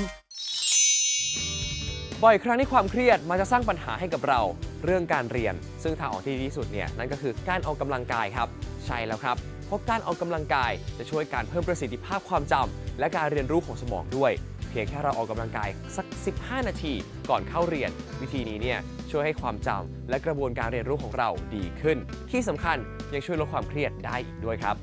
บ่อยครั้งที่ความเครียดมันจะสร้างปัญหาให้กับเราเรื่องการเรียน ซึ่งทางออกที่ดีที่สุดเนี่ยนั่นก็คือการออกกำลังกายครับ ใช่แล้วครับเพราะการออกกำลังกาย จะช่วยการเพิ่มประสิทธิภาพความจำและการเรียนรู้ของสมองด้วย เพียงแค่เราออกกำลังกายสัก 15 นาทีก่อนเข้าเรียน วิธีนี้เนี่ยช่วยให้ความจำและกระบวนการเรียนรู้ของเราดีขึ้น ที่สำคัญยังช่วยลดความเครียดได้อีกด้วยครับ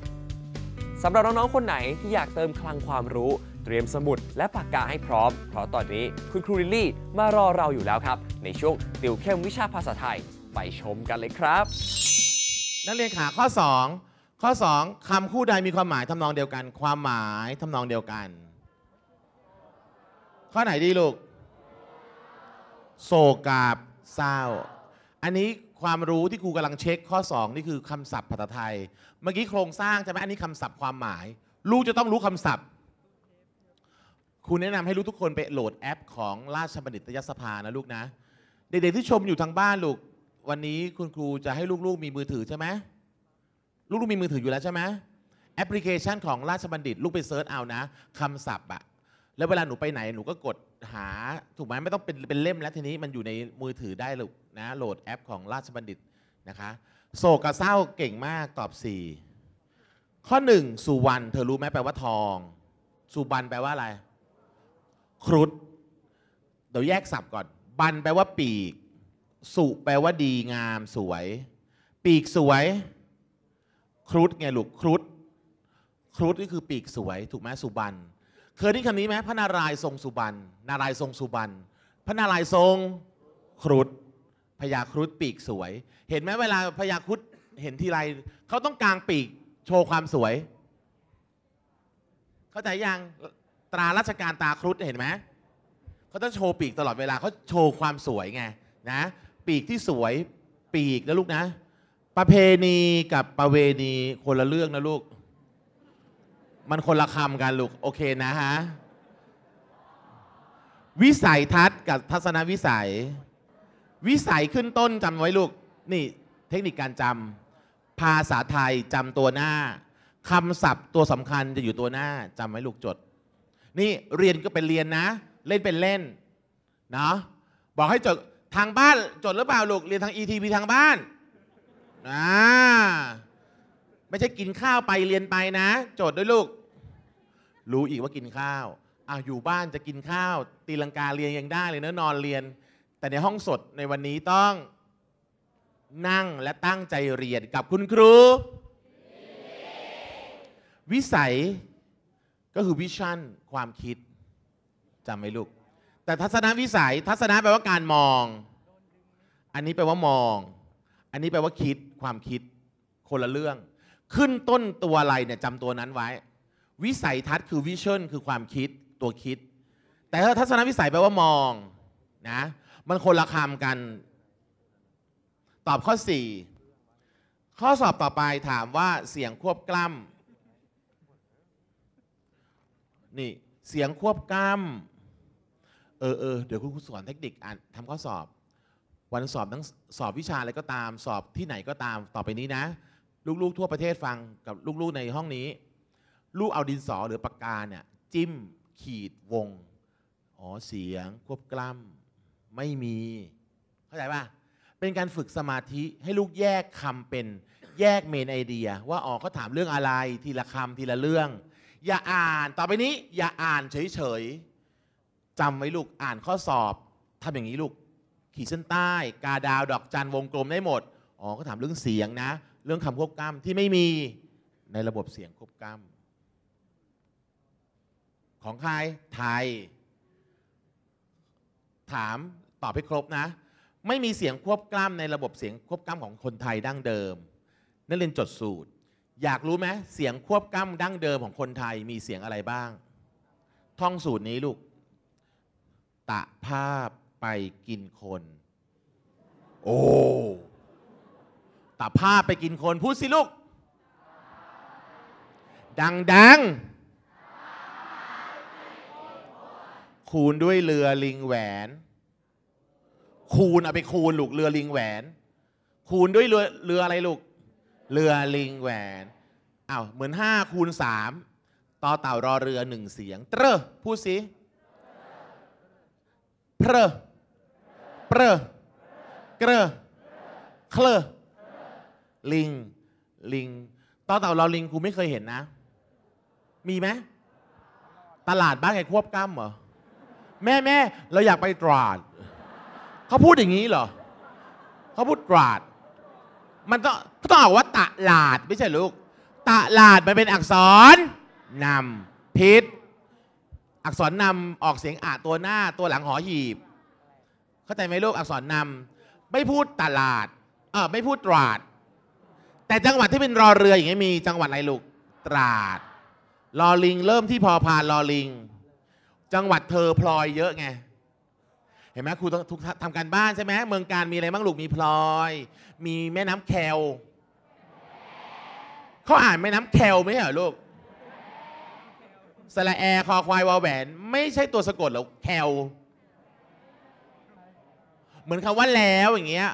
สำหรับน้องๆ คนไหนที่อยากเติมคลังความรู้ เตรียมสมุด และปากกาให้พร้อมเพราะตอนนี้คุณครูลิลลี่มารอเราอยู่แล้วครับ ในช่วงติวเข้มวิชาภาษาไทย ไปชมกันเลยครับ นักเรียนขาข้อ 2 ข้อ2คำคู่ใดมีความหมายทำนองเดียวกัน ความหมายทำนองเดียวกัน ข้อไหนดีลูก โศกกับเศร้า อันนี้ความรู้ที่ครูกำลังเช็คข้อ2นี่คือคำศัพท์ภาษาไทย เมื่อกี้โครงสร้างใช่ไหมอันนี้คำศัพท์ความหมาย ลูกจะต้องรู้คำศัพท์ ครูแนะนำให้ลูกทุกคนไปโหลดแอป ของราชบัณฑิตยสภานะลูกนะ เด็กๆที่ชมอยู่ทางบ้านลูก วันนี้คุณครูจะให้ลูกๆมีมือถือใช่ไหม ลูกๆมีมือถืออยู่แล้วใช่ไหมแอปพลิเคชันของราชบัณฑิต ลูกไปเซิร์ชเอานะคำศัพท์อะแล้วเวลาหนูไปไหนหนูก็กดหา ถูกไหมไม่ต้องเป็นเป็นเล่มแล้วทีนี้มันอยู่ในมือถือได้หรอกนะโหลดแอปของราชบัณฑิตนะคะโศกกับเศร้าเก่งมากตอบ 4 ข้อ 1สุวรรณเธอรู้ไหมแปลว่าทองสุบรรณแปลว่าอะไร ครุฑเดี๋ยวแยกสับก่อน บันแปลว่าปีกสุแปลว่าดีงามสวย ปีกสวย ครุฑไงลูกครุฑครุฑก็คือปีกสวย ถูกไหมสุบรรณเคยได้คำนี้ไหมพระนารายณ์ทรงสุบรรณนารายณ์ทรงสุบรรณพระนารายณ์ทรงครุฑพญาครุฑปีกสวย เห็นไหมเวลาพญาครุฑเห็นทีไรเขาต้องกางปีกโชว์ความสวย เข้าใจยังตราราชการตาครุฑเห็นไหมเขาต้องโชว์ปีกตลอดเวลาเขาโชว์ความสวยไงนะ ปีกที่สวยปีกนะลูกนะ ประเพณีกับประเวณีคนละเรื่องนะลูกมันคนละคำกันลูกโอเคนะฮะ วิสัยทัศน์กับทัศนวิสัย วิสัยขึ้นต้นจำไว้ลูกนี่เทคนิคการจำภาษาไทยจำตัวหน้าคำศัพท์ตัวสำคัญจะอยู่ตัวหน้าจำไว้ลูกจด นี่เรียนก็เป็นเรียนนะ เล่นเป็นเล่นเนาะบอกให้จดทางบ้านจดหรือเปล่าลูกเรียนทาง ETP ทางบ้านนะไม่ใช่กินข้าวไปเรียนไปนะจดด้วยลูกรู้อีกว่ากินข้าวอ่ะอยู่บ้านจะกินข้าว ตีลังกาเรียนยังได้ เลยเนอะนอนเรียน แต่ในห้องสดในวันนี้ต้องนั่งและตั้งใจเรียนกับคุณครู วิสัยก็คือวิชั่นความคิดจำไหมลูก แต่ทัศนวิสัย ทัศนะแปลว่าการมอง อันนี้แปลว่ามอง อันนี้แปลว่าคิด ความคิด คนละเรื่อง ขึ้นต้นตัวอะไรเนี่ยจำตัวนั้นไว้วิสัยทัศน์คือวิชั่นคือความคิดตัวคิด แต่ถ้าทัศนวิสัยแปลว่ามองนะ มันคนละคำกัน ตอบข้อ 4 ข้อสอบต่อไปถามว่าเสียงควบกล้ำ นี่เสียงควบกล้ำ เออเออเดี๋ยวคุณครูสอนเทคนิคทำข้อสอบ วันสอบทั้งสอบวิชาอะไรก็ตามสอบที่ไหนก็ตามต่อไปนี้นะ ลูกๆ ทั่วประเทศฟังกับลูกๆในห้องนี้ลูกเอาดินสอหรือปากกาเนี่ยจิ้ม ขีดวง อ๋อเสียงควบกล้ำ ไม่มีเข้าใจป่ะเป็นการฝึกสมาธิให้ลูกแยกคำเป็นแยกเมนไอเดีย ว่าอ๋อเขาถามเรื่องอะไรทีละคำทีละเรื่อง อย่าอ่านต่อไปนี้อย่าอ่านเฉยๆจำไว้ลูกอ่านข้อสอบทำอย่างนี้ลูกขีดเส้นใต้ กาดาวดอกจัน วงกลมได้หมด อ๋อเขาถามเรื่องเสียงนะเรื่องคำควบกล้ำที่ไม่มีในระบบเสียงควบกล้ำของใครไทย ถามตอบให้ครบนะ ไม่มีเสียงควบกล้ำในระบบเสียงควบกล้ำของคนไทยดั้งเดิมนั่นเรียนจดสูตร อยากรู้ไหมเสียงควบกล้ำดั้งเดิมของคนไทยมีเสียงอะไรบ้าง ท่องสูตรนี้ลูก ตะภาพไปกินคน โอ้ตะภาพไปกินคนพูดสิลูกดังดังคูณด้วยเรือลิงแหวน คูณเอาไปคูณลูก เรือลิงแหวน คูณด้วยเรือเรืออะไรลูก เรือลิงแหวนอ้าวเหมือนห้าคูณสามต่อเต่ารอเรือหนึ่งเสียง เตรอพูดสิเพรอเปรอเกรอเคลอลิง ลิง ต่อเต่ารอลิงกูไม่เคยเห็นนะ มีไหมตลาดบ้านไอ้ควบกล้ำเหรอแม่แม่เราอยากไปตราด เขาพูดอย่างนี้เหรอเขาพูดตราด มันต้องก็ต้องออกว่าตะลาด ไม่ใช่ลูกตะลาดมันเป็นอักษรนำพิษ อักษรนำออกเสียงอ่ะตัวหน้าตัวหลังหอหีบ เข้าใจไหมลูกอักษรนำไม่พูดตลาดเออไม่พูดตราด แต่จังหวัดที่เป็นรอเรืออย่างนี้มี จังหวัดอะไรลูกตราด รอลิงเริ่มที่พอพานรอลิงจังหวัดเธอพลอยเยอะไง เห็นไหมครูต้องทำการบ้านใช่ไหมเมืองการมีอะไรบ้างลูกมีพลอย มีแม่น้ำแคลเขาอ่านแม่น้ำแคลไหมเหรอลูกสระแอคอควายวาแหวน ไม่ใช่ตัวสะกดหรอกแคลเหมือนคำว่าแล้วอย่างเงี้ย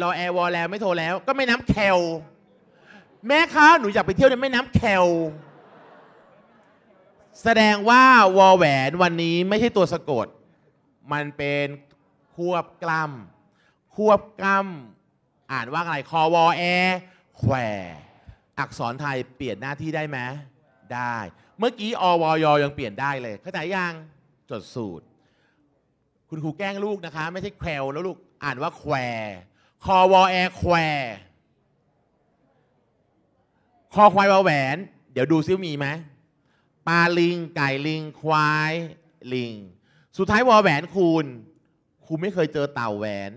รอแอร์วอลแล้วไม่โทรแล้ว ก็แม่น้ำแคลแม่คะหนูอยากไปเที่ยวในแม่น้ำแคลแสดงว่าวอแหวนวันนี้ไม่ใช่ตัวสะกด มันเป็นควบกล้ำ ควบกล้ำ อ่านว่าอะไร คอวอแอแควอักษรไทยเปลี่ยนหน้าที่ได้ไหมได้ เมื่อกี้อวอยยังเปลี่ยนได้เลยเข้าใจยังจดสูตร คุณครูแกล้งลูกนะคะ ไม่ใช่แควแล้วลูก อ่านว่าแควคอวอแอแควคอควายวอแหวน เดี๋ยวดูซิมีไหมปลาลิงไก่ลิง ควายลิง สุดท้ายวอแหวนคูณครูไม่เคยเจอเต่าแหวน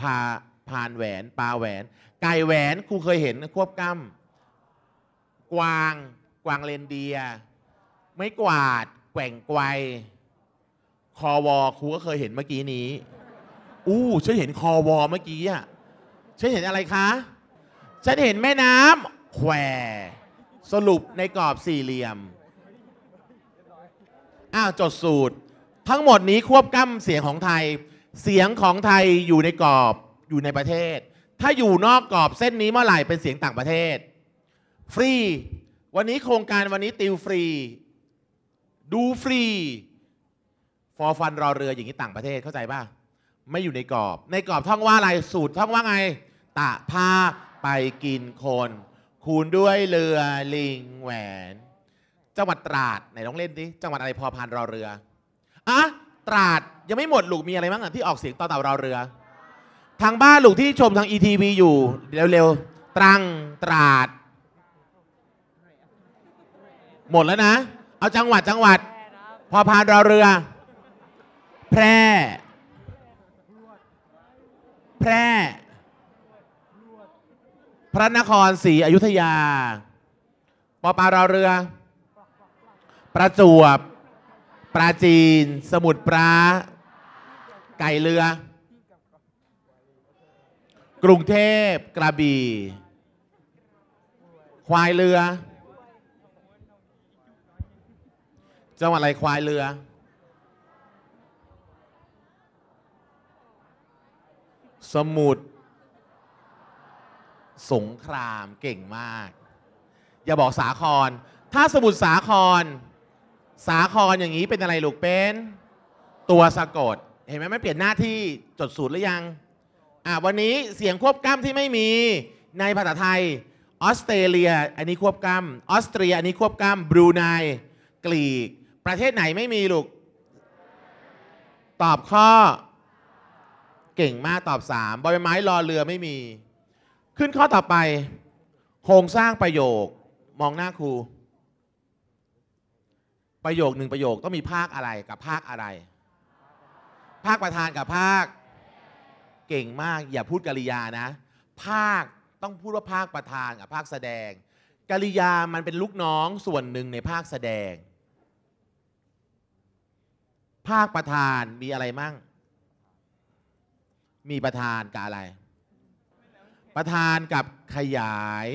พาผ่านแหวน ปลาแหวน ไก่แหวนครูเคยเห็นควบกั้มกวางกวางเลนเดีย ไม่กวาด แกว่งไกวคอวอครู ก็เคยเห็นเมื่อกี้นี้ อู้ฉันเห็นคอวอเมื่อกี้อ่ะฉันเห็นอะไรคะฉันเห็นแม่น้ำแควสรุปในกรอบสี่เหลี่ยม้าวจดสูตรทั้งหมดนี้ควบกั้มเสียงของไทย เสียงของไทยอยู่ในกรอบอยู่ในประเทศ ถ้าอยู่นอกกรอบเส้นนี้เมื่อไหร่ เป็นเสียงต่างประเทศ ฟรี วันนี้โครงการวันนี้ติวฟรี ดูฟรีฟอฟันรอเรืออย่างนี้ต่างประเทศเข้าใจป่ะ ไม่อยู่ในกรอบในกรอบท่องว่าอะไรสูตรท่องว่าไง ตะพาไปกินคน คูณด้วยเรือลิงแหวนจังหวัดตราดไหนลองเล่นดิจังหวัดอะไรพอพานรอเรืออ่ะตราดยังไม่หมดลูกมีอะไรบ้างอ่ะที่ออกเสียงต่อเต่ารอเรือ ทางบ้านลูกที่ชมทางอีทีวีอยู่เร็วๆ ตรังตราดหมดแล้วนะ เอาจังหวัดจังหวัด พอพานรอเรือ แพร่แพร่พระนครศรีอยุธยาปอปารอเรือประจวบ ปราจีนสมุทรปราไก่เรือ กรุงเทพกระบี่ควายเรือจังหวัดอะไรควายเรือ สมุทรสงครามเก่งมาก อย่าบอกสาคร ถ้าสมุทรสาครสาครอย่างนี้เป็นอะไรลูกเป็นตัวสะกดเห็นไหมไม่เปลี่ยนหน้าที่จดสูตรหรือยังอ่าวันนี้เสียงควบกล้ำที่ไม่มี ในภาษาไทยออสเตรเลีย อันนี้ควบกล้ำออสเตรียอันนี้ควบกล้ำบรูไนกรีกประเทศไหนไม่มีลูก ตอบข้อเก่งมากตอบ3บใบไม้รอเรือไม่มี ขึ้นข้อต่อไป โครงสร้างประโยคมองหน้าครูประโยคหนึ่งประโยคต้องมีภาคอะไรกับภาคอะไร ภาคประธานกับภาค เก่งมากอย่าพูดกริยานะ ภาคต้องพูดว่าภาคประธาน กับภาคแสดง กริยา มันเป็น ลูกน้องส่วนหนึ่งในภาคแสดง ภาคประธานมีอะไรมั่งมีประธาน กับอะไร ประธานกับขยาย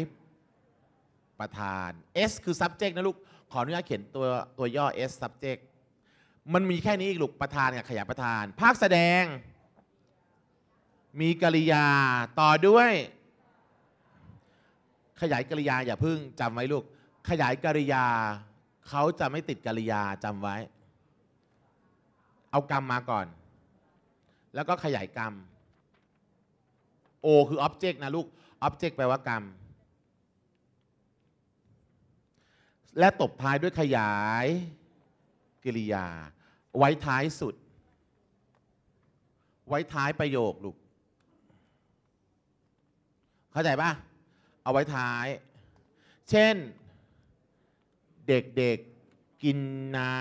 ประธาน S คือ subject นะลูกขออนุญาตเขียนตัวตัวย่อ S subject มันมีแค่นี้อีกลูกประธานกับขยายประธาน ภาคแสดง มีกริยาต่อด้วย ขยายกริยา อย่าพึ่งจำไว้ลูก ขยายกริยาเขาจะไม่ติดกริยาจำไว้ เอากรรมมาก่อน แล้วก็ขยายกรรม O คือ object นะลูก object แปลว่ากรรมและตบท้ายด้วยขยาย กิริยา ไว้ท้ายสุด ไว้ท้ายประโยคลูกเข้าใจปะเอาไว้ท้าย เช่น เด็กๆกกินน้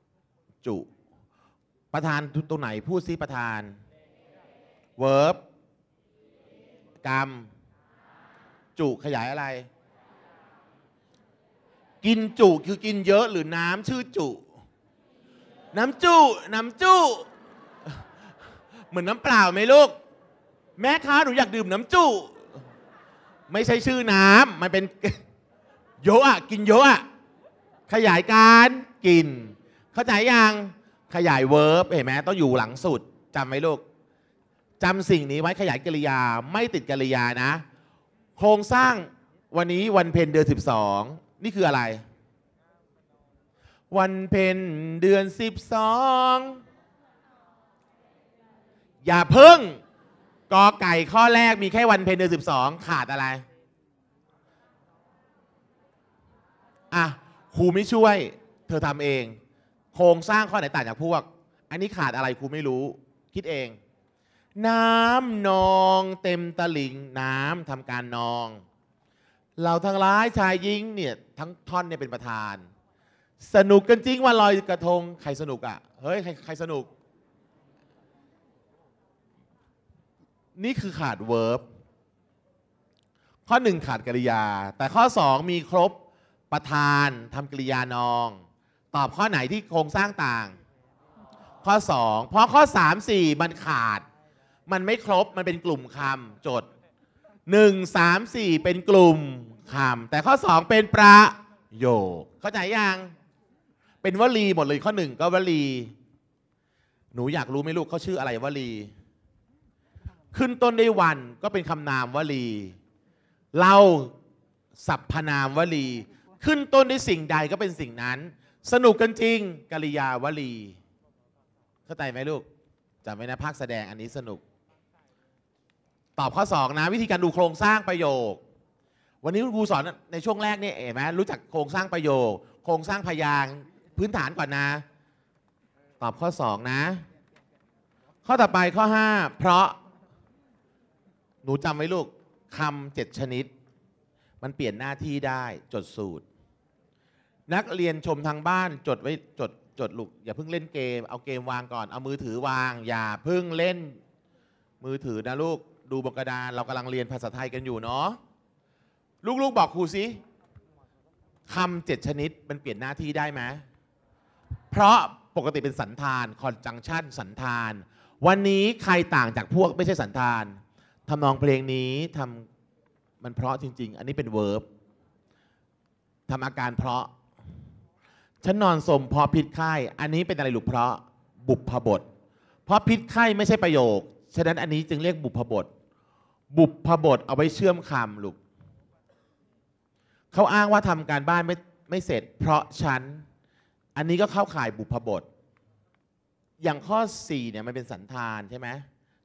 ำจุ ประธานตัวไหนพูดซิประธาน verb กรรม จุขยายอะไรกินจุคือกินเยอะหรือน้ำชื่อจุ น้ำจุน้ำจุเหมือนน้ำเปล่าไหมลูกแม่ค้าหนูอยากดื่มน้ำจุไม่ใช่ชื่อน้ำมันเป็นเยอะอะกินเยอะอะขยายการกิน เข้าใจยังขยายเวิร์บเห็นไหมต้องอยู่หลังสุดจำไว้ลูกจำสิ่งนี้ไว้ขยายกริยาไม่ติดกริยานะ โครงสร้างวันนี้วันเพ็ญเดือน12นี่คืออะไร วันเพ็ญเดือนสิบสองอย่าเพิ่งกอไก่ข้อแรกมีแค่วันเพ็ญเดือนสิบสองขาดอะไร อ่ะ ครูไม่ช่วย เธอทำเอง โครงสร้างข้อไหนต่างจากพวก อันนี้ขาดอะไรครูไม่รู้ คิดเอง น้ำนองเต็มตลิง น้ำทำการนองเราทั้งร้ายชายหญิงเนี่ยทั้งท่อนเนี่ยเป็นประธาน สนุกกันจริงว่าลอยกระทงใครสนุกอะ่ะ เฮ้ยใครใครสนุก นี่คือขาดเวิร์บข้อหนึ่งขาดกริยา แต่ข้อสองมีครบประธานทำกริยานอง ตอบข้อไหนที่โครงสร้างต่าง ข้อสองเพราะข้อสามสี่มันขาด มันไม่ครบมันเป็นกลุ่มคำจด1 3 4 เป็นกลุ่ม คำ แต่ข้อ 2 เป็นประโยคเข้าใจยังเป็นวลีหมดเลยข้อ1ก็วลี หนูอยากรู้ไหมลูกเขาชื่ออะไรวลี ขึ้นต้นด้วยวันก็เป็นคำนามวลีเราสรรพนามวลี ขึ้นต้นด้วยสิ่งใดก็เป็นสิ่งนั้น สนุกกันจริงกริยาวลีเข้าใจไหมลูกจำไว้นะภาคแสดงอันนี้สนุกตอบข้อ 2 นะ วิธีการดูโครงสร้างประโยค วันนี้คุณครูสอนในช่วงแรกนี่เอนไหมรู้จักโครงสร้างประโยค โครงสร้างพยางพื้นฐานก่อนนะตอบข้อ2นะ ข้อต่อไปข้อ 5 เพราะหนูจำไว้ลูกคำเจ็ดชนิด มันเปลี่ยนหน้าที่ได้จดสูตร นักเรียนชมทางบ้านจดไว้จดจดลูก อย่าเพิ่งเล่นเกม เอาเกมวางก่อน เอามือถือวาง อย่าเพิ่งเล่น มือถือนะลูกดูบงกระดานเรากำลังเรียนภาษาไทยกันอยู่เนาะลูกๆบอกครูสิคำเจ็ดชนิดมันเปลี่ยนหน้าที่ได้ไหมเพราะปกติเป็นสันธานคอนจังชันสันธาน วันนี้ใครต่างจากพวกไม่ใช่สันธานทำนองเพลงนี้ทำมันเพราะจริงๆ อันนี้เป็นเวิร์บทำอาการเพราะฉันนอนสมเพราะพิษไข้อันนี้เป็นอะไรลูกเพราะบุพบท เพราะพิษไข้ไม่ใช่ประโยค ฉะนั้นอันนี้จึงเรียกบุพบทบุพพบทเอาไว้เชื่อมคำลูก เขาอ้างว่าทำการบ้านไม่ไม่เสร็จเพราะฉัน อันนี้ก็เข้าข่ายบุพบท อย่างข้อ4เนี่ยมันเป็นสันธานใช่ไหม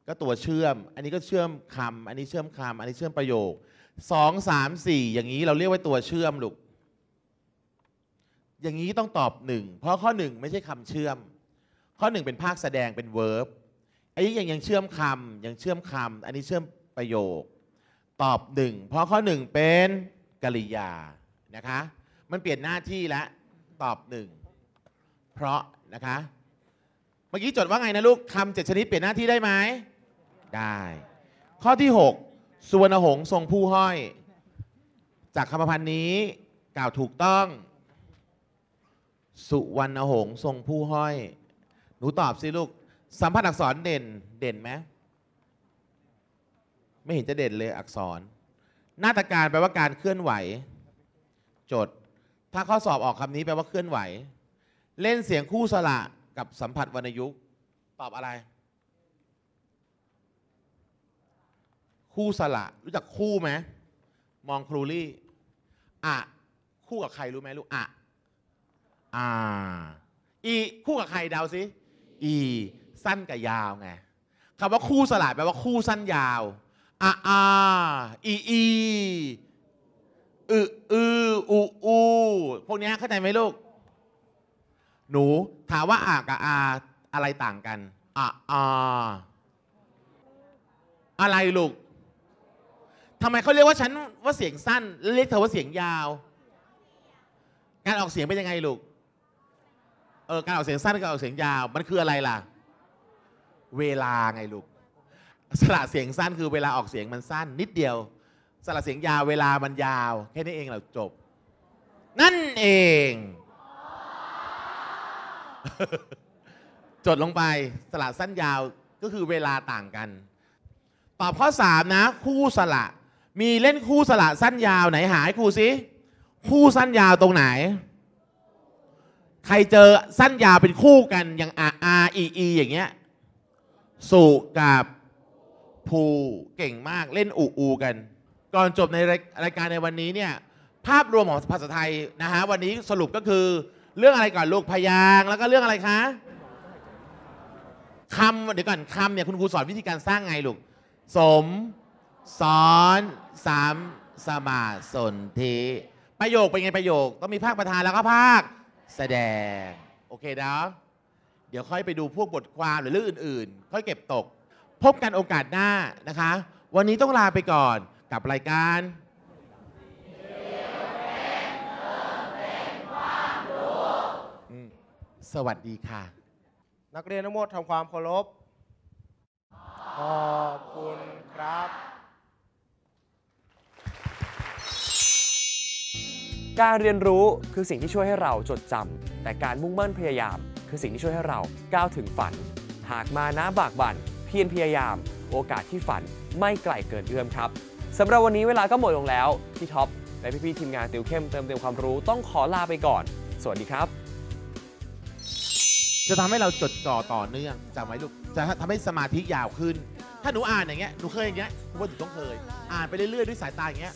ก็ตัวเชื่อม อันนี้ก็เชื่อมคำอันนี้เชื่อมคำอันนี้เชื่อมประโยคสองสามสี่อย่างนี้เราเรียกว่าตัวเชื่อมลูก อย่างนี้ต้องตอบหนึ่งเพราะข้อหนึ่งไม่ใช่คำเชื่อม ข้อหนึ่งเป็นภาคแสดงเป็นเวิร์ไอ้อย่างยังเชื่อมคำยังเชื่อมคำอันนี้เชื่อมประโยคตอบหนึ่งเพราะข้อหนึ่งเป็นกริยานะคะมันเปลี่ยนหน้าที่แล้วตอบหนึ่ง เพราะ นะคะ เมื่อกี้จดว่าไงนะลูกคำเจ็ดชนิดเปลี่ยนหน้าที่ได้ไหมได้ ข้อที่ 6 สุวรรณหงษ์ทรงผู้ห้อย จากคำพันธ์นี้กล่าวถูกต้อง สุวรรณหงษ์ทรงผู้ห้อย หนูตอบสิลูกสัมผัสอักษรเด่นเด่นไหมไม่เห็นจะเด่นเลยอักษร นาฏการแปลว่าการเคลื่อนไหวจดถ้าข้อสอบออกคำนี้แปลว่าเคลื่อนไหว เล่นเสียงคู่สระกับสัมผัสวรรณยุกตอบอะไร คู่สระรู้จักคู่ไหม มองครูรี่อะคู่กับใครรู้ไหมลูกอะอ่าอีคู่กับใครเดาสิ อี สั้นกับยาวไงคำว่าคู่สละแปลว่าคู่สั้นยาวอาอาอีอีอือือูอูพวกนี้เข้าใจไหมลูก หนู ถามว่าอากับอาอะไรต่างกันอาอาอะไรลูกทำไมเขาเรียกว่า ฉันว่าเสียงสั้นเรียกเธอว่าเสียงยาว การออกเสียงเป็นยังไงลูกเออการออกเสียงสั้นกับออกเสียงยาว มันคืออะไรล่ะ เวลาไง ลูกสระเสียงสั้นคือเวลาออกเสียงมันสั้นนิดเดียว สระเสียงยาวเวลามันยาวแค่นี้เองเราจบ นั่นเอง จดลงไปสระสั้นยาวก็คือเวลาต่างกันตอบข้อ3นะ คู่สระมีเล่นคู่สระสั้นยาวไหนหายครูสิคู่สั้นยาวตรงไหน ใครเจอสั้นยาวเป็นคู่กันอย่างอาอาอีอีอย่างเงี้ยสุกับภูเก่งมากเล่นอูอูกัน ก่อนจบในรายการในวันนี้เนี่ย ภาพรวมของภาษาไทยนะฮะวันนี้สรุปก็คือเรื่องอะไรก่อนลูกพยางแล้วก็เรื่องอะไรคะคำเดี๋ยวก่อนคำเนี่ยคุณครูสอนวิธีการสร้างไงลูก สมสอนสามสมาสนทิประโยคเป็นไงประโยคต้องมีภาคประธานแล้วก็ภาคแสดงโอเคนะเดี๋ยวค่อยไปดูพวกบทความหรือเรื่องอื่นๆ ค่อยเก็บตกพบกันโอกาสหน้านะคะ วันนี้ต้องลาไปก่อนกับรายการ สวัสดีค่ะ นักเรียนทั้งหมดทำความเคารพ ขอบคุณครับ การเรียนรู้คือสิ่งที่ช่วยให้เราจดจำแต่การมุ่งมั่นพยายาม คือสิ่งที่ช่วยให้เราก้าวถึงฝัน หากมานะบากบั่นพียรพยายามโอกาสที่ฝันไม่ไกลเกินเอื้อมครับสำหรับวันนี้เวลาก็หมดลงแล้วพี่ท็อปและพี่ๆทีมงานติวเข้มเติมเต็มความรู้ต้องขอลาไปก่อนสวัสดีครับ จะทำให้เราจดจ่อต่อเนื่องจำไว้ลูกจะทำให้สมาธิยาวขึ้น ถ้าหนูอ่านอย่างเงี้ยหนูเคยอย่างเงี้ยหนูว่าหนูต้องเคยอ่านไปเรื่อยๆด้วยสายตาอย่างเงี้ย